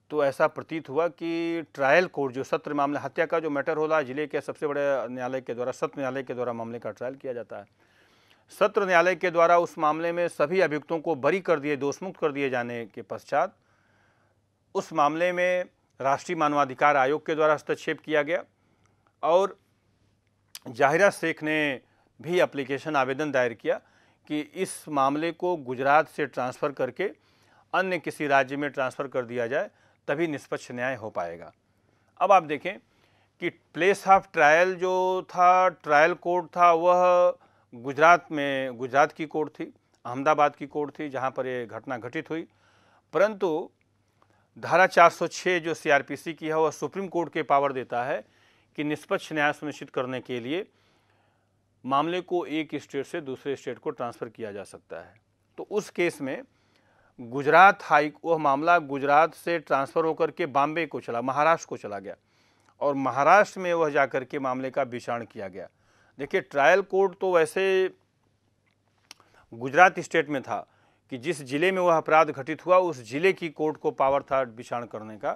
तो ऐसा प्रतीत हुआ कि ट्रायल कोर्ट जो सत्र मामला हत्या का जो मैटर हो रहा है जिले के सबसे बड़े न्यायालय के द्वारा सत्र न्यायालय के द्वारा मामले का ट्रायल किया जाता है सत्र न्यायालय के द्वारा उस मामले में सभी अभियुक्तों को बरी कर दिए दोषमुक्त कर दिए जाने के पश्चात उस मामले में राष्ट्रीय मानवाधिकार आयोग के द्वारा हस्तक्षेप किया गया और जाहिरा शेख ने भी एप्लीकेशन आवेदन दायर किया कि इस मामले को गुजरात से ट्रांसफ़र करके अन्य किसी राज्य में ट्रांसफ़र कर दिया जाए तभी निष्पक्ष न्याय हो पाएगा अब आप देखें कि प्लेस ऑफ ट्रायल जो था ट्रायल कोर्ट था वह गुजरात में गुजरात की कोर्ट थी अहमदाबाद की कोर्ट थी जहां पर ये घटना घटित हुई परंतु धारा 406 जो सीआरपीसी की है वह सुप्रीम कोर्ट के पावर देता है कि निष्पक्ष न्याय सुनिश्चित करने के लिए मामले को एक स्टेट से दूसरे स्टेट को ट्रांसफ़र किया जा सकता है तो उस केस में गुजरात हाई वह मामला गुजरात से ट्रांसफ़र होकर के बॉम्बे को चला महाराष्ट्र को चला गया और महाराष्ट्र में वह जाकर के मामले का विचारण किया गया देखिए ट्रायल कोर्ट तो वैसे गुजरात स्टेट में था कि जिस जिले में वह अपराध घटित हुआ उस जिले की कोर्ट को पावर था विचारण करने का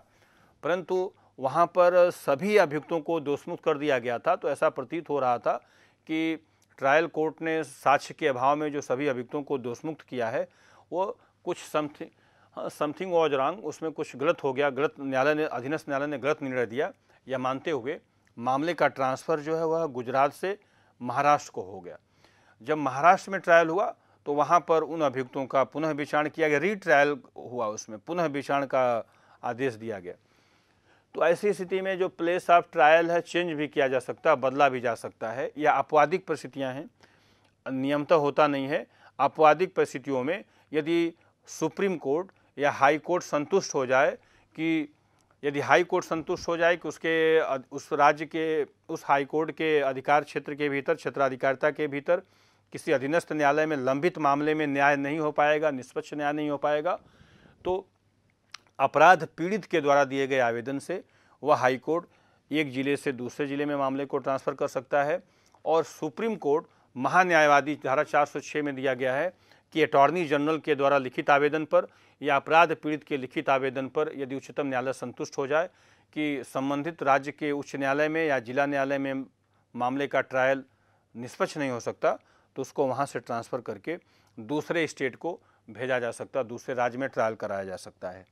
परंतु वहाँ पर सभी अभियुक्तों को दोषमुक्त कर दिया गया था तो ऐसा प्रतीत हो रहा था कि ट्रायल कोर्ट ने साक्ष्य के अभाव में जो सभी अभियुक्तों को दोषमुक्त किया है वो कुछ समथिंग समथिंग वॉज रॉन्ग उसमें कुछ गलत हो गया गलत न्यायालय ने अधीनस्थ न्यायालय ने गलत निर्णय दिया या मानते हुए मामले का ट्रांसफ़र जो है वह गुजरात से महाराष्ट्र को हो गया जब महाराष्ट्र में ट्रायल हुआ तो वहाँ पर उन अभियुक्तों का पुनः विचारण किया गया रीट्रायल हुआ उसमें पुनः विचारण का आदेश दिया गया तो ऐसी स्थिति में जो प्लेस ऑफ ट्रायल है चेंज भी किया जा सकता है बदला भी जा सकता है या अपवादिक परिस्थितियाँ हैं नियमता होता नहीं है अपवादिक परिस्थितियों में यदि सुप्रीम कोर्ट या हाई कोर्ट संतुष्ट हो जाए कि यदि हाई कोर्ट संतुष्ट हो जाए कि उसके उस राज्य के उस हाई कोर्ट के अधिकार क्षेत्र के भीतर क्षेत्राधिकारिता के भीतर किसी अधीनस्थ न्यायालय में लंबित मामले में न्याय नहीं हो पाएगा निष्पक्ष न्याय नहीं हो पाएगा तो अपराध पीड़ित के द्वारा दिए गए आवेदन से वह हाईकोर्ट एक जिले से दूसरे जिले में मामले को ट्रांसफ़र कर सकता है और सुप्रीम कोर्ट महान्यायवादी धारा 406 में दिया गया है कि अटॉर्नी जनरल के द्वारा लिखित आवेदन पर या अपराध पीड़ित के लिखित आवेदन पर यदि उच्चतम न्यायालय संतुष्ट हो जाए कि संबंधित राज्य के उच्च न्यायालय में या जिला न्यायालय में मामले का ट्रायल निष्पक्ष नहीं हो सकता तो उसको वहाँ से ट्रांसफ़र करके दूसरे स्टेट को भेजा जा सकता है दूसरे राज्य में ट्रायल कराया जा सकता है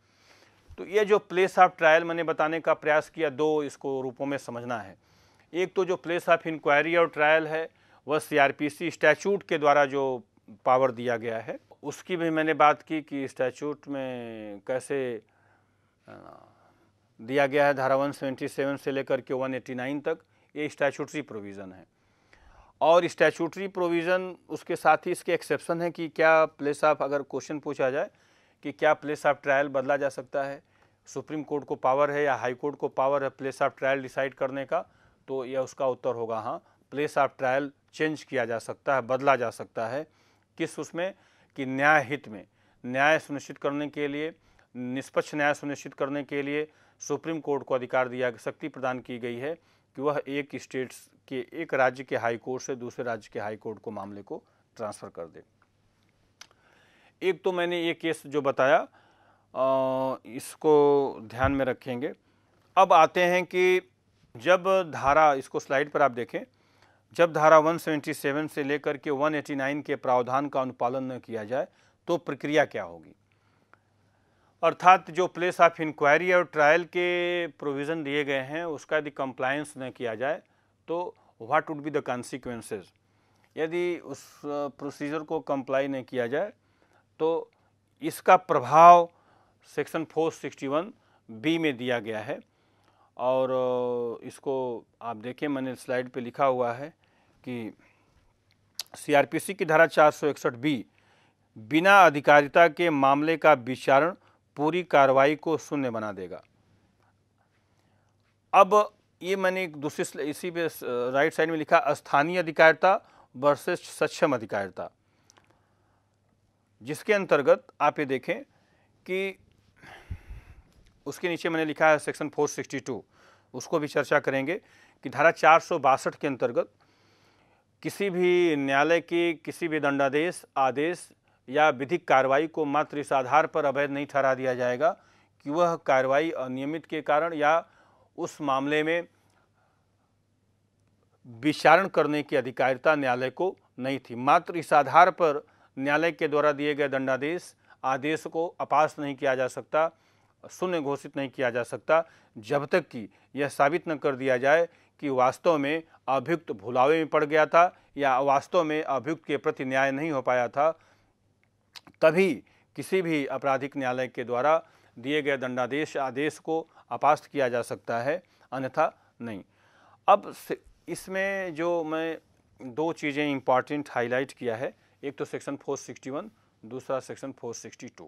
तो ये जो प्लेस ऑफ ट्रायल मैंने बताने का प्रयास किया दो इसको रूपों में समझना है एक तो जो प्लेस ऑफ इंक्वायरी और ट्रायल है वह सीआरपीसी स्टैचूट के द्वारा जो पावर दिया गया है उसकी भी मैंने बात की कि स्टैचूट में कैसे दिया गया है धारा 177 से लेकर के 189 तक ये स्टैचूटरी प्रोविज़न है और स्टैचूटरी प्रोविज़न उसके साथ ही इसके एक्सेप्शन है कि क्या प्लेस ऑफ अगर क्वेश्चन पूछा जाए कि क्या प्लेस ऑफ ट्रायल बदला जा सकता है सुप्रीम कोर्ट को पावर है या हाई कोर्ट को पावर है प्लेस ऑफ ट्रायल डिसाइड करने का तो यह उसका उत्तर होगा हाँ प्लेस ऑफ ट्रायल चेंज किया जा सकता है बदला जा सकता है किस उसमें कि न्याय हित में न्याय सुनिश्चित करने के लिए निष्पक्ष न्याय सुनिश्चित करने के लिए सुप्रीम कोर्ट को अधिकार दिया शक्ति प्रदान की गई है कि वह एक स्टेट्स के एक राज्य के हाई कोर्ट से दूसरे राज्य के हाई कोर्ट को मामले को ट्रांसफ़र कर दे एक तो मैंने ये केस जो बताया आ, इसको ध्यान में रखेंगे अब आते हैं कि जब धारा इसको स्लाइड पर आप देखें जब धारा 177 से लेकर के 189 के प्रावधान का अनुपालन न किया जाए तो प्रक्रिया क्या होगी अर्थात जो प्लेस ऑफ इंक्वायरी और ट्रायल के प्रोविज़न दिए गए हैं उसका यदि कंप्लायंस न किया जाए तो what would be the consequences यदि उस प्रोसीजर को कंप्लाई नहीं किया जाए तो इसका प्रभाव सेक्शन 461 बी में दिया गया है और इसको आप देखें मैंने स्लाइड पे लिखा हुआ है कि सीआरपीसी की धारा 461 बी बिना अधिकारिता के मामले का विचारण पूरी कार्रवाई को शून्य बना देगा अब ये मैंने एक दूसरी इसी पे राइट साइड में लिखा स्थानीय अधिकारिता वर्सेस सक्षम अधिकारिता जिसके अंतर्गत आप ये देखें कि उसके नीचे मैंने लिखा है सेक्शन 462 उसको भी चर्चा करेंगे कि धारा चार के अंतर्गत किसी भी न्यायालय के किसी भी दंडादेश आदेश या विधिक कार्रवाई को मात्र इस आधार पर अवैध नहीं ठहरा दिया जाएगा कि वह कार्रवाई अनियमित के कारण या उस मामले में विचारण करने की अधिकारिता न्यायालय को नहीं थी मात्र इस आधार पर न्यायालय के द्वारा दिए गए दंडादेश आदेश को अपास नहीं किया जा सकता शून्य घोषित नहीं किया जा सकता जब तक कि यह साबित न कर दिया जाए कि वास्तव में अभियुक्त भुलावे में पड़ गया था या वास्तव में अभियुक्त के प्रति न्याय नहीं हो पाया था तभी किसी भी आपराधिक न्यायालय के द्वारा दिए गए दंडादेश आदेश को अपास्त किया जा सकता है अन्यथा नहीं अब इसमें जो मैं दो चीज़ें इम्पॉर्टेंट हाईलाइट किया है एक तो सेक्शन 461 दूसरा सेक्शन 462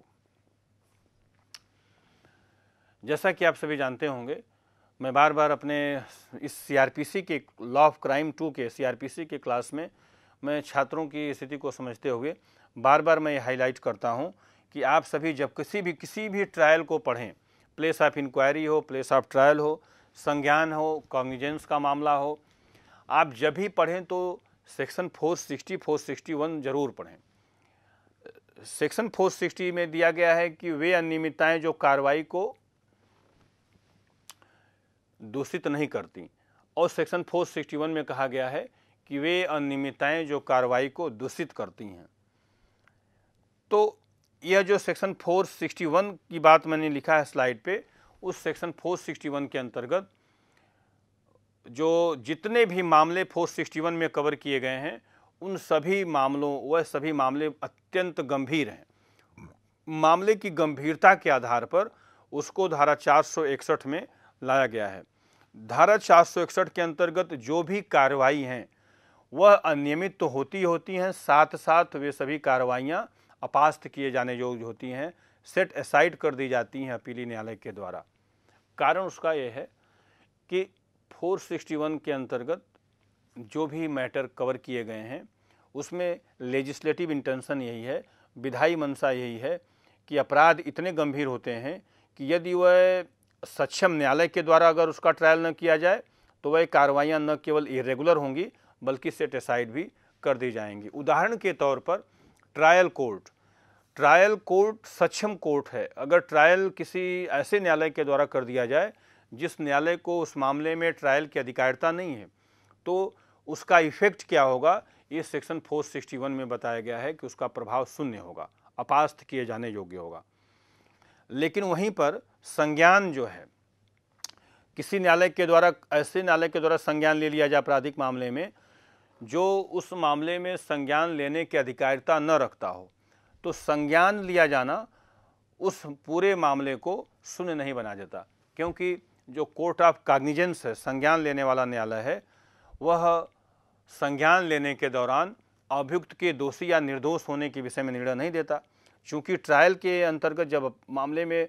जैसा कि आप सभी जानते होंगे मैं बार बार अपने इस सीआरपीसी के लॉ ऑफ क्राइम टू के सीआरपीसी के क्लास में मैं छात्रों की स्थिति को समझते हुए बार बार मैं ये हाईलाइट करता हूँ कि आप सभी जब किसी भी किसी भी ट्रायल को पढ़ें प्लेस ऑफ इंक्वायरी हो प्लेस ऑफ ट्रायल हो संज्ञान हो कॉग्निजेंस का मामला हो आप जब भी पढ़ें तो section four four sixty sixty one जरूर पढ़ें सेक्शन फोर सिक्सटी में दिया गया है कि वे अनियमितताएँ जो कार्रवाई को दूषित नहीं करती और सेक्शन 461 में कहा गया है कि वे अनियमितताएं जो कार्रवाई को दूषित करती हैं तो यह जो सेक्शन 461 की बात मैंने लिखा है स्लाइड पे उस सेक्शन 461 के अंतर्गत जो जितने भी मामले 461 में कवर किए गए हैं उन सभी मामलों वह सभी मामले अत्यंत गंभीर हैं मामले की गंभीरता के आधार पर उसको धारा चार में लाया गया है धारा इकसठ के अंतर्गत जो भी कार्रवाई हैं वह अनियमित तो होती होती हैं साथ साथ वे सभी कार्रवाइयाँ अपास्त किए जाने योग्य होती हैं सेट असाइड कर दी जाती हैं अपीली न्यायालय के द्वारा कारण उसका यह है कि 461 के अंतर्गत जो भी मैटर कवर किए गए हैं उसमें लेजिस्लेटिव इंटेंशन यही है विधायी मंशा यही है कि अपराध इतने गंभीर होते हैं कि यदि वह सक्षम न्यायालय के द्वारा अगर उसका ट्रायल न किया जाए तो वह कार्रवाइयाँ न केवल इरेगुलर होंगी बल्कि सेट असाइड भी कर दी जाएंगी उदाहरण के तौर पर ट्रायल कोर्ट ट्रायल कोर्ट सक्षम कोर्ट है अगर ट्रायल किसी ऐसे न्यायालय के द्वारा कर दिया जाए जिस न्यायालय को उस मामले में ट्रायल की अधिकारिता नहीं है तो उसका इफेक्ट क्या होगा ये सेक्शन 461 में बताया गया है कि उसका प्रभाव शून्य होगा अपास्त किए जाने योग्य होगा लेकिन वहीं पर संज्ञान जो है किसी न्यायालय के द्वारा ऐसे न्यायालय के द्वारा संज्ञान ले लिया जाए आपराधिक मामले में जो उस मामले में संज्ञान लेने की अधिकारिता न रखता हो तो संज्ञान लिया जाना उस पूरे मामले को शून्य नहीं बना देता क्योंकि जो कोर्ट ऑफ काग्निजेंस है संज्ञान लेने वाला न्यायालय है वह संज्ञान लेने के दौरान अभियुक्त के दोषी या निर्दोष होने के विषय में निर्णय नहीं देता चूँकि ट्रायल के अंतर्गत जब मामले में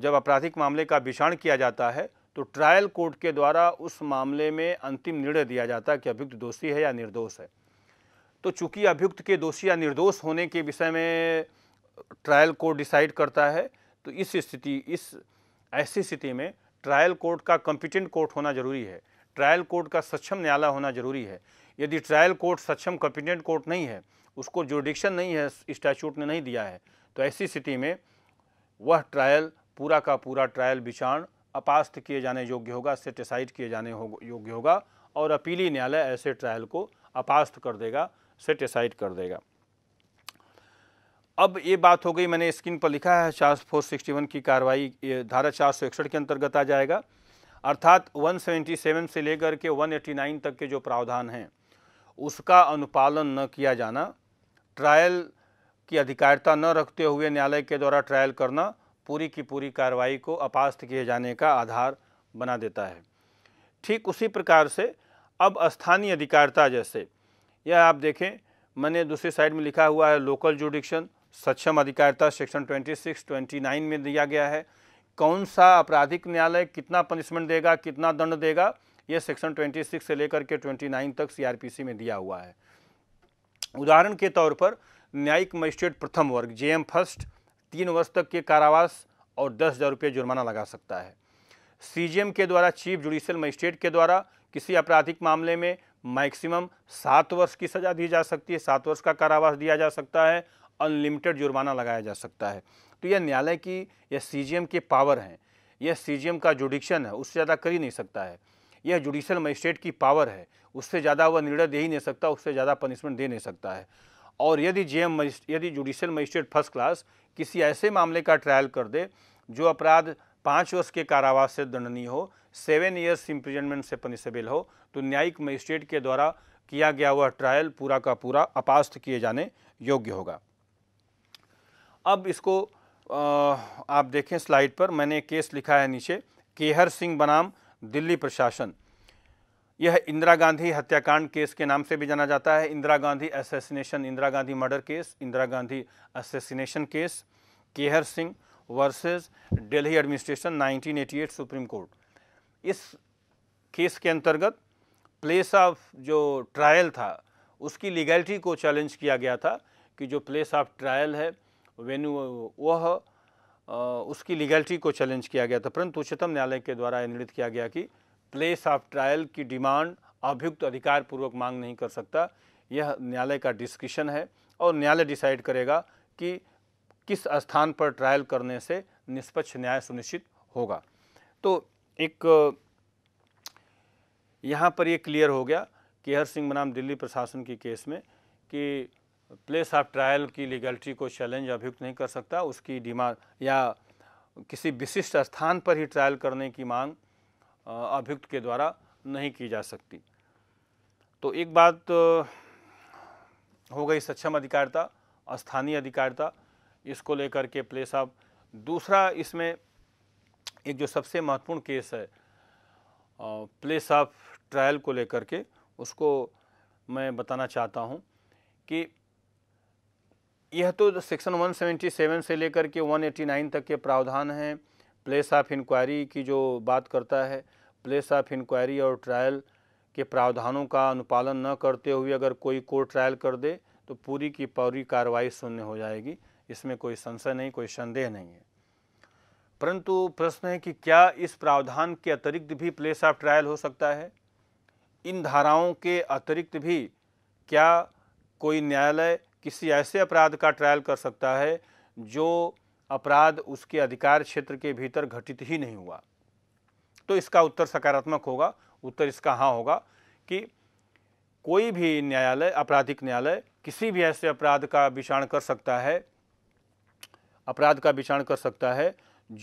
जब आपराधिक मामले का विषाण किया जाता है तो ट्रायल कोर्ट के द्वारा उस मामले में अंतिम निर्णय दिया जाता है कि अभियुक्त दोषी है या निर्दोष है तो चूँकि अभियुक्त के दोषी या निर्दोष होने के विषय में ट्रायल कोर्ट डिसाइड करता है तो इस स्थिति इस ऐसी स्थिति में ट्रायल कोर्ट का कंपिटेंट कोर्ट होना जरूरी है ट्रायल कोर्ट का सक्षम न्यायालय होना जरूरी है यदि ट्रायल कोर्ट सक्षम कम्पिटेंट कोर्ट नहीं है उसको जोडिक्शन नहीं है स्टैचूट ने नहीं दिया है तो ऐसी स्थिति में वह ट्रायल पूरा का पूरा ट्रायल विचारण अपास्त किए जाने योग्य होगा सेटिसाइड किए जाने हो, योग्य होगा और अपीली न्यायालय ऐसे ट्रायल को अपास्त कर देगा सेटिसाइड कर देगा अब ये बात हो गई मैंने स्क्रीन पर लिखा है चार फोर सिक्सटी वन की कार्रवाई धारा चार सौ इकसठ के अंतर्गत आ जाएगा अर्थात वन सेवेंटी सेवन से लेकर के वन नाइन तक के जो प्रावधान हैं उसका अनुपालन न किया जाना ट्रायल की अधिकारिता न रखते हुए न्यायालय के द्वारा ट्रायल करना पूरी की पूरी कार्रवाई को अपास्त किए जाने का आधार बना देता है ठीक उसी प्रकार से अब स्थानीय अधिकारिता जैसे यह आप देखें मैंने दूसरी साइड में लिखा हुआ है लोकल जुडिक्शन सक्षम अधिकारिता सेक्शन 26, 29 में दिया गया है कौन सा आपराधिक न्यायालय कितना पनिशमेंट देगा कितना दंड देगा यह सेक्शन 26 से लेकर के 29 तक सीआरपीसी में दिया हुआ है उदाहरण के तौर पर न्यायिक मजिस्ट्रेट प्रथम वर्ग जे एम फर्स्ट तीन वर्ष तक के कारावास और दस हज़ार रुपये जुर्माना लगा सकता है सीजीएम के द्वारा चीफ जुडिशियल मजिस्ट्रेट के द्वारा किसी आपराधिक मामले में मैक्सिमम सात वर्ष की सज़ा दी जा सकती है सात वर्ष का कारावास दिया जा सकता है अनलिमिटेड जुर्माना लगाया जा सकता है तो यह न्यायालय की यह सीजीएम के पावर हैं यह सीजीएम का जुडिक्शन है उससे ज़्यादा कर ही नहीं सकता है यह जुडिशियल मजिस्ट्रेट की पावर है उससे ज़्यादा वह निर्णय दे ही नहीं सकता उससे ज़्यादा पनिशमेंट दे नहीं सकता है और यदि जे एम यदि जुडिशियल मजिस्ट्रेट फर्स्ट क्लास किसी ऐसे मामले का ट्रायल कर दे जो अपराध पाँच वर्ष के कारावास से दंडनीय हो सेवन ईयर्स इम्प्रिजनमेंट से पनिशेबल हो तो न्यायिक मजिस्ट्रेट के द्वारा किया गया वह ट्रायल पूरा का पूरा अपास्त किए जाने योग्य होगा अब इसको आप देखें स्लाइड पर मैंने केस लिखा है नीचे केहर सिंह बनाम दिल्ली प्रशासन यह इंदिरा गांधी हत्याकांड केस के नाम से भी जाना जाता है Indira Gandhi assassination Indira Gandhi murder case Indira Gandhi assassination case Kehar Singh versus Delhi administration 1988 Supreme Court इस केस के अंतर्गत प्लेस ऑफ जो ट्रायल था उसकी लीगैलिटी को चैलेंज किया गया था कि जो प्लेस ऑफ ट्रायल है वेन्यू वह उसकी लीगैलिटी को चैलेंज किया गया था परंतु उच्चतम न्यायालय के द्वारा निर्णित किया गया कि प्लेस ऑफ ट्रायल की डिमांड अभियुक्त अधिकार पूर्वक मांग नहीं कर सकता यह न्यायालय का डिस्कशन है और न्यायालय डिसाइड करेगा कि किस स्थान पर ट्रायल करने से निष्पक्ष न्याय सुनिश्चित होगा तो एक यहाँ पर ये यह क्लियर हो गया कि हर सिंह बनाम दिल्ली प्रशासन की केस में कि प्लेस ऑफ ट्रायल की लीगलिटी को चैलेंज अभियुक्त नहीं कर सकता उसकी डिमांड या किसी विशिष्ट स्थान पर ही ट्रायल करने की मांग अभियुक्त के द्वारा नहीं की जा सकती तो एक बात हो गई सक्षम अधिकारिता स्थानीय अधिकारिता इसको लेकर के प्लेस ऑफ दूसरा इसमें एक जो सबसे महत्वपूर्ण केस है प्लेस ऑफ ट्रायल को लेकर के उसको मैं बताना चाहता हूं कि यह तो सेक्शन 177 से लेकर के 189 तक के प्रावधान हैं प्लेस ऑफ इंक्वायरी की जो बात करता है प्लेस ऑफ इंक्वायरी और ट्रायल के प्रावधानों का अनुपालन न करते हुए अगर कोई कोर्ट ट्रायल कर दे तो पूरी की पूरी कार्रवाई शून्य हो जाएगी इसमें कोई संशय नहीं कोई संदेह नहीं है परंतु प्रश्न है कि क्या इस प्रावधान के अतिरिक्त भी प्लेस ऑफ ट्रायल हो सकता है इन धाराओं के अतिरिक्त भी क्या कोई न्यायालय किसी ऐसे अपराध का ट्रायल कर सकता है जो अपराध उसके अधिकार क्षेत्र के भीतर घटित ही नहीं हुआ तो इसका उत्तर सकारात्मक होगा उत्तर इसका हाँ होगा कि कोई भी न्यायालय आपराधिक न्यायालय किसी भी ऐसे अपराध का विचारण कर सकता है अपराध का विचारण कर सकता है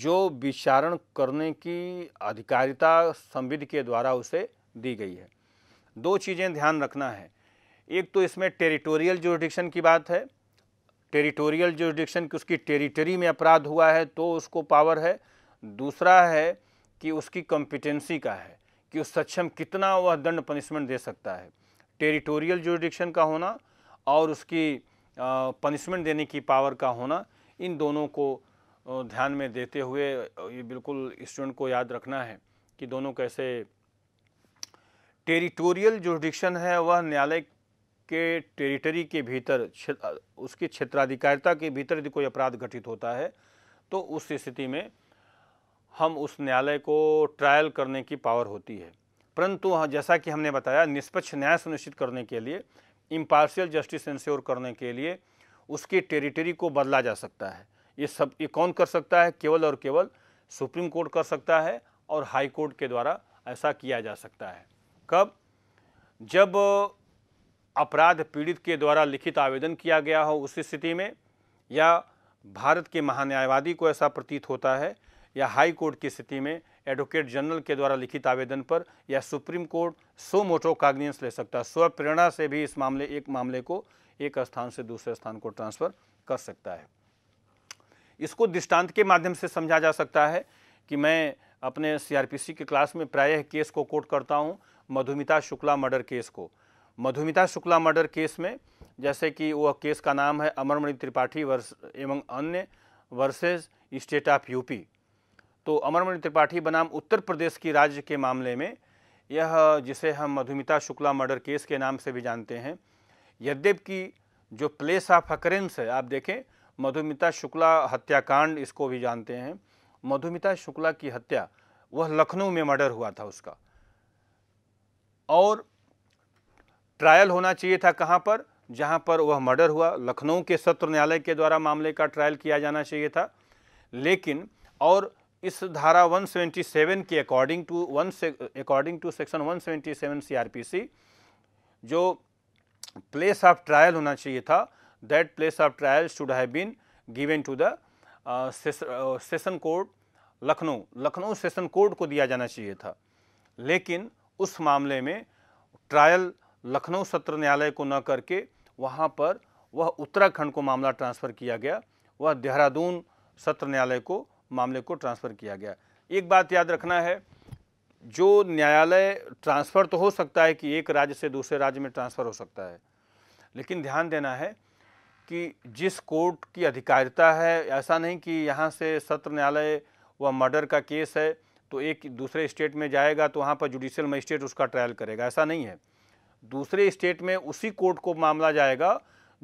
जो विचारण करने की अधिकारिता संविध के द्वारा उसे दी गई है दो चीज़ें ध्यान रखना है एक तो इसमें टेरिटोरियल जोडिक्शन की बात है टेरिटोरियल जोडिक्शन की उसकी टेरिटरी में अपराध हुआ है तो उसको पावर है दूसरा है कि उसकी कॉम्पिटेंसी का है कि उस सक्षम कितना वह दंड पनिशमेंट दे सकता है टेरिटोरियल जो का होना और उसकी पनिशमेंट देने की पावर का होना इन दोनों को ध्यान में देते हुए ये बिल्कुल स्टूडेंट को याद रखना है कि दोनों कैसे टेरिटोरियल जो है वह न्यायालय के टेरिटरी के भीतर उसकी क्षेत्राधिकारिता के भीतर यदि कोई अपराध घटित होता है तो उस स्थिति में हम उस न्यायालय को ट्रायल करने की पावर होती है परंतु हाँ जैसा कि हमने बताया निष्पक्ष न्याय सुनिश्चित करने के लिए इम्पार्शियल जस्टिस इंश्योर करने के लिए उसकी टेरिटरी को बदला जा सकता है ये सब ये कौन कर सकता है केवल और केवल सुप्रीम कोर्ट कर सकता है और हाई कोर्ट के द्वारा ऐसा किया जा सकता है कब जब अपराध पीड़ित के द्वारा लिखित आवेदन किया गया हो उस स्थिति में या भारत के महान्यायवादी को ऐसा प्रतीत होता है या हाई कोर्ट की स्थिति में एडवोकेट जनरल के द्वारा लिखित आवेदन पर या सुप्रीम कोर्ट सो मोटो कागनियंस ले सकता है स्व प्रेरणा से भी इस मामले एक मामले को एक स्थान से दूसरे स्थान को ट्रांसफ़र कर सकता है इसको दृष्टांत के माध्यम से समझा जा सकता है कि मैं अपने सीआरपीसी के क्लास में प्रायः केस को कोर्ट करता हूँ मधुमिता शुक्ला मर्डर केस को मधुमिता शुक्ला मर्डर केस में जैसे कि वह केस का नाम है अमरमणि त्रिपाठी वर्स एवं अन्य वर्सेज स्टेट ऑफ यूपी तो अमरमणि त्रिपाठी बनाम उत्तर प्रदेश की राज्य के मामले में यह जिसे हम मधुमिता शुक्ला मर्डर केस के नाम से भी जानते हैं यद्यप की जो प्लेस ऑफ अकरेंस है आप देखें मधुमिता शुक्ला हत्याकांड इसको भी जानते हैं मधुमिता शुक्ला की हत्या वह लखनऊ में मर्डर हुआ था उसका और ट्रायल होना चाहिए था कहाँ पर जहाँ पर वह मर्डर हुआ लखनऊ के सत्र न्यायालय के द्वारा मामले का ट्रायल किया जाना चाहिए था लेकिन और इस धारा 177 के अकॉर्डिंग टू वन से अकॉर्डिंग टू सेक्शन 177 सीआरपीसी जो प्लेस ऑफ ट्रायल होना चाहिए था that place of trial should have been given to the session court Lucknow Lucknow session court को दिया जाना चाहिए था लेकिन उस मामले में ट्रायल लखनऊ सत्र न्यायालय को न करके वहाँ पर वह उत्तराखंड को मामला ट्रांसफ़र किया गया वह देहरादून सत्र न्यायालय को मामले को ट्रांसफ़र किया गया एक बात याद रखना है जो न्यायालय ट्रांसफ़र तो हो सकता है कि एक राज्य से दूसरे राज्य में ट्रांसफ़र हो सकता है लेकिन ध्यान देना है कि जिस कोर्ट की अधिकारिता है ऐसा नहीं कि यहाँ से सत्र न्यायालय व मर्डर का केस है तो एक दूसरे स्टेट में जाएगा तो वहाँ पर जुडिशियल मजिस्ट्रेट उसका ट्रायल करेगा ऐसा नहीं है दूसरे स्टेट में उसी कोर्ट को मामला जाएगा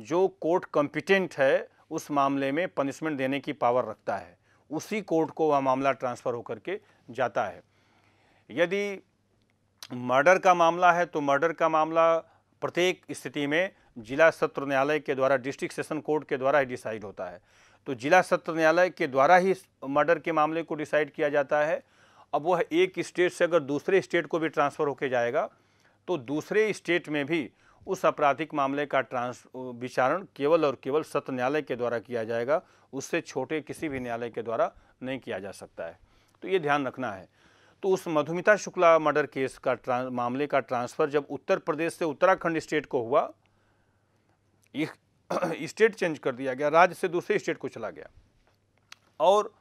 जो कोर्ट कंपिटेंट है उस मामले में पनिशमेंट देने की पावर रखता है उसी कोर्ट को वह मामला ट्रांसफ़र होकर के जाता है यदि मर्डर का मामला है तो मर्डर का मामला प्रत्येक स्थिति में जिला सत्र न्यायालय के द्वारा डिस्ट्रिक्ट सेशन कोर्ट के द्वारा ही डिसाइड होता है तो जिला सत्र न्यायालय के द्वारा ही मर्डर के मामले को डिसाइड किया जाता है अब वह एक स्टेट से अगर दूसरे स्टेट को भी ट्रांसफ़र होकर जाएगा तो दूसरे स्टेट में भी उस आपराधिक मामले का ट्रांस विचारण केवल और केवल सत्य न्यायालय के द्वारा किया जाएगा उससे छोटे किसी भी न्यायालय के द्वारा नहीं किया जा सकता है तो ये ध्यान रखना है तो उस मधुमिता शुक्ला मर्डर केस का मामले का ट्रांसफ़र जब उत्तर प्रदेश से उत्तराखंड स्टेट को हुआ स्टेट चेंज कर दिया गया राज्य से दूसरे स्टेट को चला गया और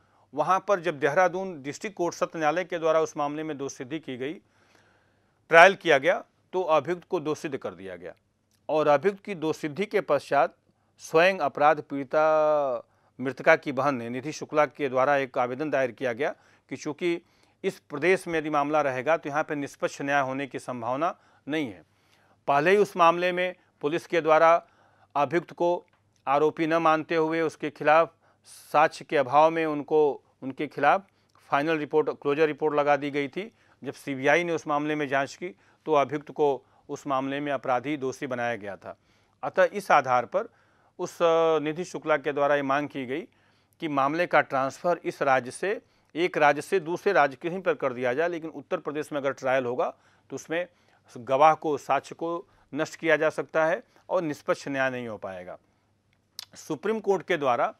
वहाँ पर जब देहरादून डिस्ट्रिक्ट कोर्ट सत्य न्यायालय के द्वारा उस मामले में दो सिद्धि की गई ट्रायल किया गया तो अभियुक्त को सिद्ध कर दिया गया और अभियुक्त की सिद्धि के पश्चात स्वयं अपराध पीड़िता मृतका की बहन ने निधि शुक्ला के द्वारा एक आवेदन दायर किया गया कि चूंकि इस प्रदेश में यदि मामला रहेगा तो यहाँ पर निष्पक्ष न्याय होने की संभावना नहीं है पहले ही उस मामले में पुलिस के द्वारा अभियुक्त को आरोपी न मानते हुए उसके खिलाफ साक्ष्य के अभाव में उनको उनके खिलाफ फाइनल रिपोर्ट क्लोजर रिपोर्ट लगा दी गई थी जब सीबीआई ने उस मामले में जांच की तो अभियुक्त को उस मामले में अपराधी दोषी बनाया गया था अतः इस आधार पर उस निधि शुक्ला के द्वारा ये मांग की गई कि मामले का ट्रांसफ़र इस राज्य से एक राज्य से दूसरे राज्य कहीं पर कर दिया जाए लेकिन उत्तर प्रदेश में अगर ट्रायल होगा तो उसमें गवाह को साक्ष्य को नष्ट किया जा सकता है और निष्पक्ष न्याय नहीं हो पाएगा सुप्रीम कोर्ट के द्वारा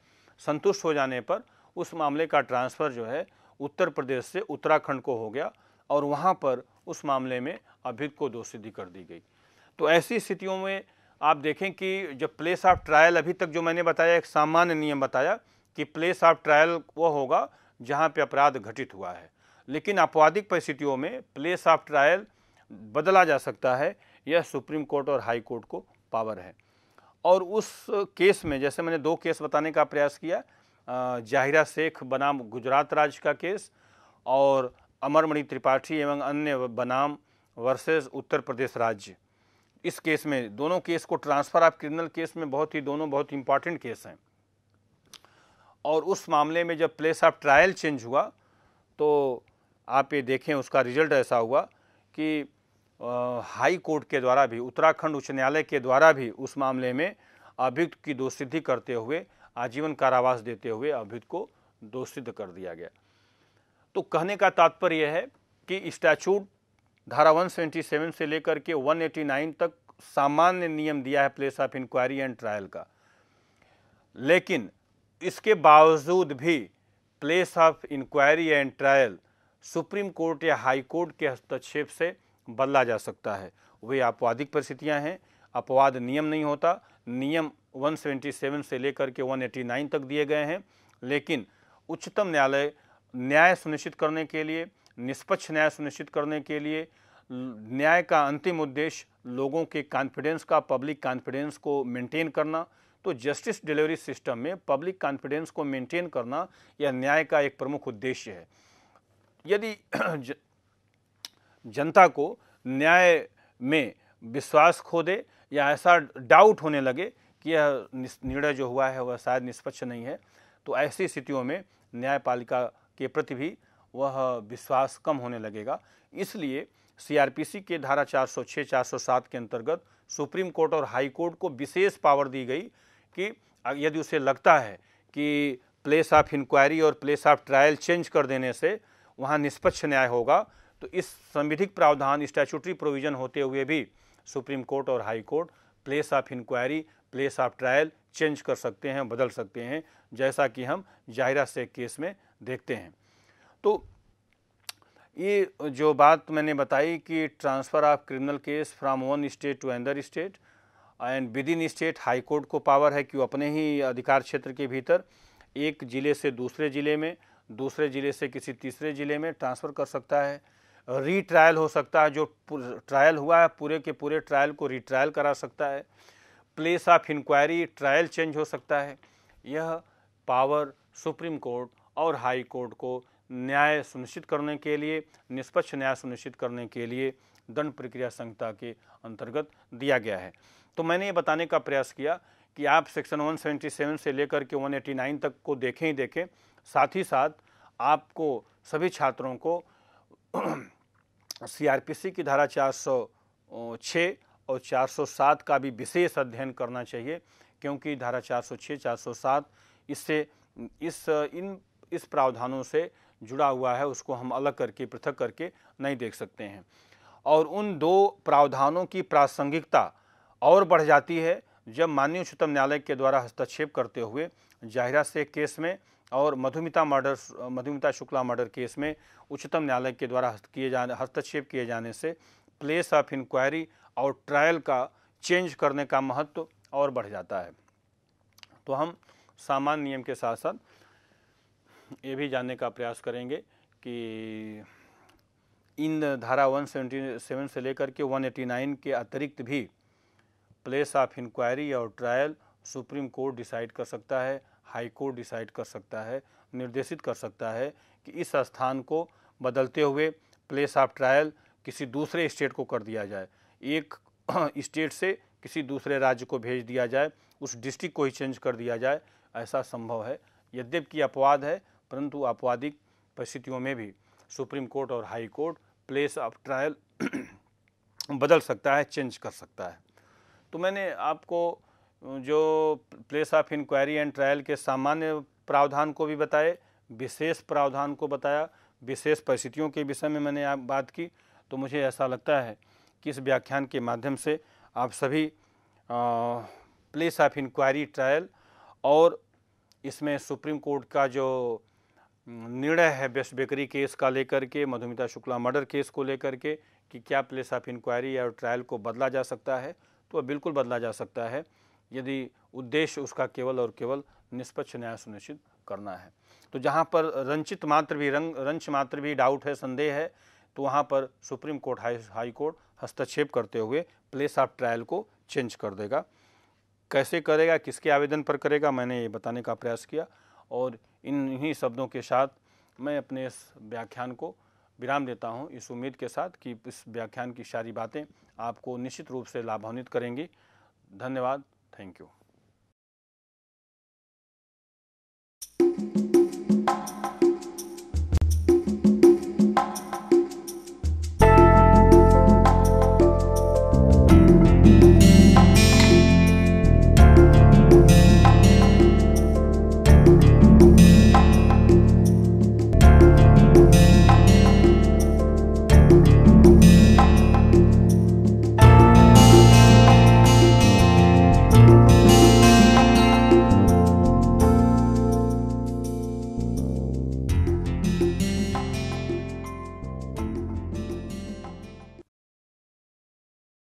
संतुष्ट हो जाने पर उस मामले का ट्रांसफ़र जो है उत्तर प्रदेश से उत्तराखंड को हो गया और वहाँ पर उस मामले में अभिद को दो सिद्धि कर दी गई तो ऐसी स्थितियों में आप देखें कि जब प्लेस ऑफ ट्रायल अभी तक जो मैंने बताया एक सामान्य नियम बताया कि प्लेस ऑफ ट्रायल वो होगा जहाँ पे अपराध घटित हुआ है लेकिन आपवादिक परिस्थितियों में प्लेस ऑफ ट्रायल बदला जा सकता है यह सुप्रीम कोर्ट और हाई कोर्ट को पावर है और उस केस में जैसे मैंने दो केस बताने का प्रयास किया जाहिरा शेख बनाम गुजरात राज्य का केस और अमरमणि त्रिपाठी एवं अन्य बनाम वर्सेस उत्तर प्रदेश राज्य इस केस में दोनों केस को ट्रांसफ़र ऑफ क्रिमिनल केस में बहुत ही दोनों बहुत इंपॉर्टेंट केस हैं और उस मामले में जब प्लेस ऑफ ट्रायल चेंज हुआ तो आप ये देखें उसका रिजल्ट ऐसा हुआ कि आ, हाई कोर्ट के द्वारा भी उत्तराखंड उच्च न्यायालय के द्वारा भी उस मामले में अभियुक्त की सिद्धि करते हुए आजीवन कारावास देते हुए अभियुक्त को सिद्ध कर दिया गया तो कहने का तात्पर्य यह है कि स्टैचूट धारा 177 से लेकर के 189 तक सामान्य नियम दिया है place of inquiry and trial का लेकिन इसके बावजूद भी place of inquiry and trial Supreme Court या हाई कोर्ट के हस्तक्षेप से बदला जा सकता है वे आपवादिक परिस्थितियाँ हैं अपवाद नियम नहीं होता नियम 177 से लेकर के 189 तक दिए गए हैं लेकिन उच्चतम न्यायालय न्याय सुनिश्चित करने के लिए निष्पक्ष न्याय सुनिश्चित करने के लिए न्याय का अंतिम उद्देश्य लोगों के कॉन्फिडेंस का पब्लिक कॉन्फिडेंस को मेंटेन करना तो जस्टिस डिलीवरी सिस्टम में पब्लिक कॉन्फिडेंस को मेंटेन करना यह न्याय का एक प्रमुख उद्देश्य है यदि जनता को न्याय में विश्वास खो दे या ऐसा डाउट होने लगे कि यह निर्णय जो हुआ है वह शायद निष्पक्ष नहीं है तो ऐसी स्थितियों में न्यायपालिका के प्रति भी वह विश्वास कम होने लगेगा इसलिए सीआरपीसी के धारा 406 407 के अंतर्गत सुप्रीम कोर्ट और हाई कोर्ट को विशेष पावर दी गई कि यदि उसे लगता है कि प्लेस ऑफ इंक्वायरी और प्लेस ऑफ ट्रायल चेंज कर देने से वहाँ निष्पक्ष न्याय होगा तो इस संविधिक प्रावधान स्टैचूटरी प्रोविजन होते हुए भी सुप्रीम कोर्ट और High Court place of inquiry place of trial change कर सकते हैं बदल सकते हैं जैसा कि हम जायरा से केस में देखते हैं तो ये जो बात मैंने बताई कि transfer of criminal case from one state to another state and within state High Court को पावर है कि वो अपने ही अधिकार क्षेत्र के भीतर एक ज़िले से दूसरे ज़िले में दूसरे ज़िले से किसी तीसरे ज़िले में ट्रांसफ़र कर सकता है रीट्रायल हो सकता है जो ट्रायल हुआ है पूरे के पूरे ट्रायल को रीट्रायल करा सकता है place of inquiry trial change हो सकता है यह पावर सुप्रीम कोर्ट और हाई कोर्ट को न्याय सुनिश्चित करने के लिए निष्पक्ष न्याय सुनिश्चित करने के लिए दंड प्रक्रिया संहिता के अंतर्गत दिया गया है तो मैंने ये बताने का प्रयास किया कि आप सेक्शन 177 से लेकर के 189 तक को देखें ही देखें साथ ही साथ आपको सभी छात्रों को सीआरपीसी की धारा 406 और 407 का भी विशेष अध्ययन करना चाहिए क्योंकि धारा 406, 407 इससे इस इन इस प्रावधानों से जुड़ा हुआ है उसको हम अलग करके पृथक करके नहीं देख सकते हैं और उन दो प्रावधानों की प्रासंगिकता और बढ़ जाती है जब माननीय उच्चतम न्यायालय के द्वारा हस्तक्षेप करते हुए जाहिरा से केस में और Madhumita murder Madhumita Shukla murder case में उच्चतम न्यायालय के द्वारा हस्त किए जाने हस्तक्षेप किए जाने से प्लेस ऑफ इंक्वायरी और ट्रायल का चेंज करने का महत्व और बढ़ जाता है तो हम सामान्य नियम के साथ साथ ये भी जानने का प्रयास करेंगे कि इन धारा 177 से लेकर के 189 के अतिरिक्त भी प्लेस ऑफ इंक्वायरी और ट्रायल सुप्रीम कोर्ट डिसाइड कर सकता है हाई कोर्ट डिसाइड कर सकता है निर्देशित कर सकता है कि इस स्थान को बदलते हुए प्लेस ऑफ ट्रायल किसी दूसरे स्टेट को कर दिया जाए एक स्टेट से किसी दूसरे राज्य को भेज दिया जाए उस डिस्ट्रिक्ट को ही चेंज कर दिया जाए ऐसा संभव है यद्यप अपवाद है परंतु आपवादिक परिस्थितियों में भी सुप्रीम कोर्ट और High Court place of trial बदल सकता है चेंज कर सकता है तो मैंने आपको जो place of inquiry and trial के सामान्य प्रावधान को भी बताए विशेष प्रावधान को बताया विशेष परिस्थितियों के विषय में मैंने आप बात की तो मुझे ऐसा लगता है कि इस व्याख्यान के माध्यम से आप सभी प्लेस ऑफ इंक्वायरी ट्रायल और इसमें सुप्रीम कोर्ट का जो निर्णय है बेस्ट बेकरी केस का लेकर के मधुमिता शुक्ला मर्डर केस को लेकर के कि क्या प्लेस ऑफ इंक्वायरी या ट्रायल को बदला जा सकता है तो बिल्कुल बदला जा सकता है यदि उद्देश्य उसका केवल और केवल निष्पक्ष न्याय सुनिश्चित करना है तो जहाँ पर रंचित मात्र भी रंग रंच मात्र भी डाउट है संदेह है तो वहाँ पर Supreme Court High High Court हस्तक्षेप करते हुए प्लेस ऑफ ट्रायल को चेंज कर देगा कैसे करेगा किसके आवेदन पर करेगा मैंने ये बताने का प्रयास किया और इन इन्हीं शब्दों के साथ मैं अपने इस व्याख्यान को विराम देता हूँ इस उम्मीद के साथ कि इस व्याख्यान की सारी बातें आपको निश्चित रूप से लाभान्वित करेंगी धन्यवाद थैंक यू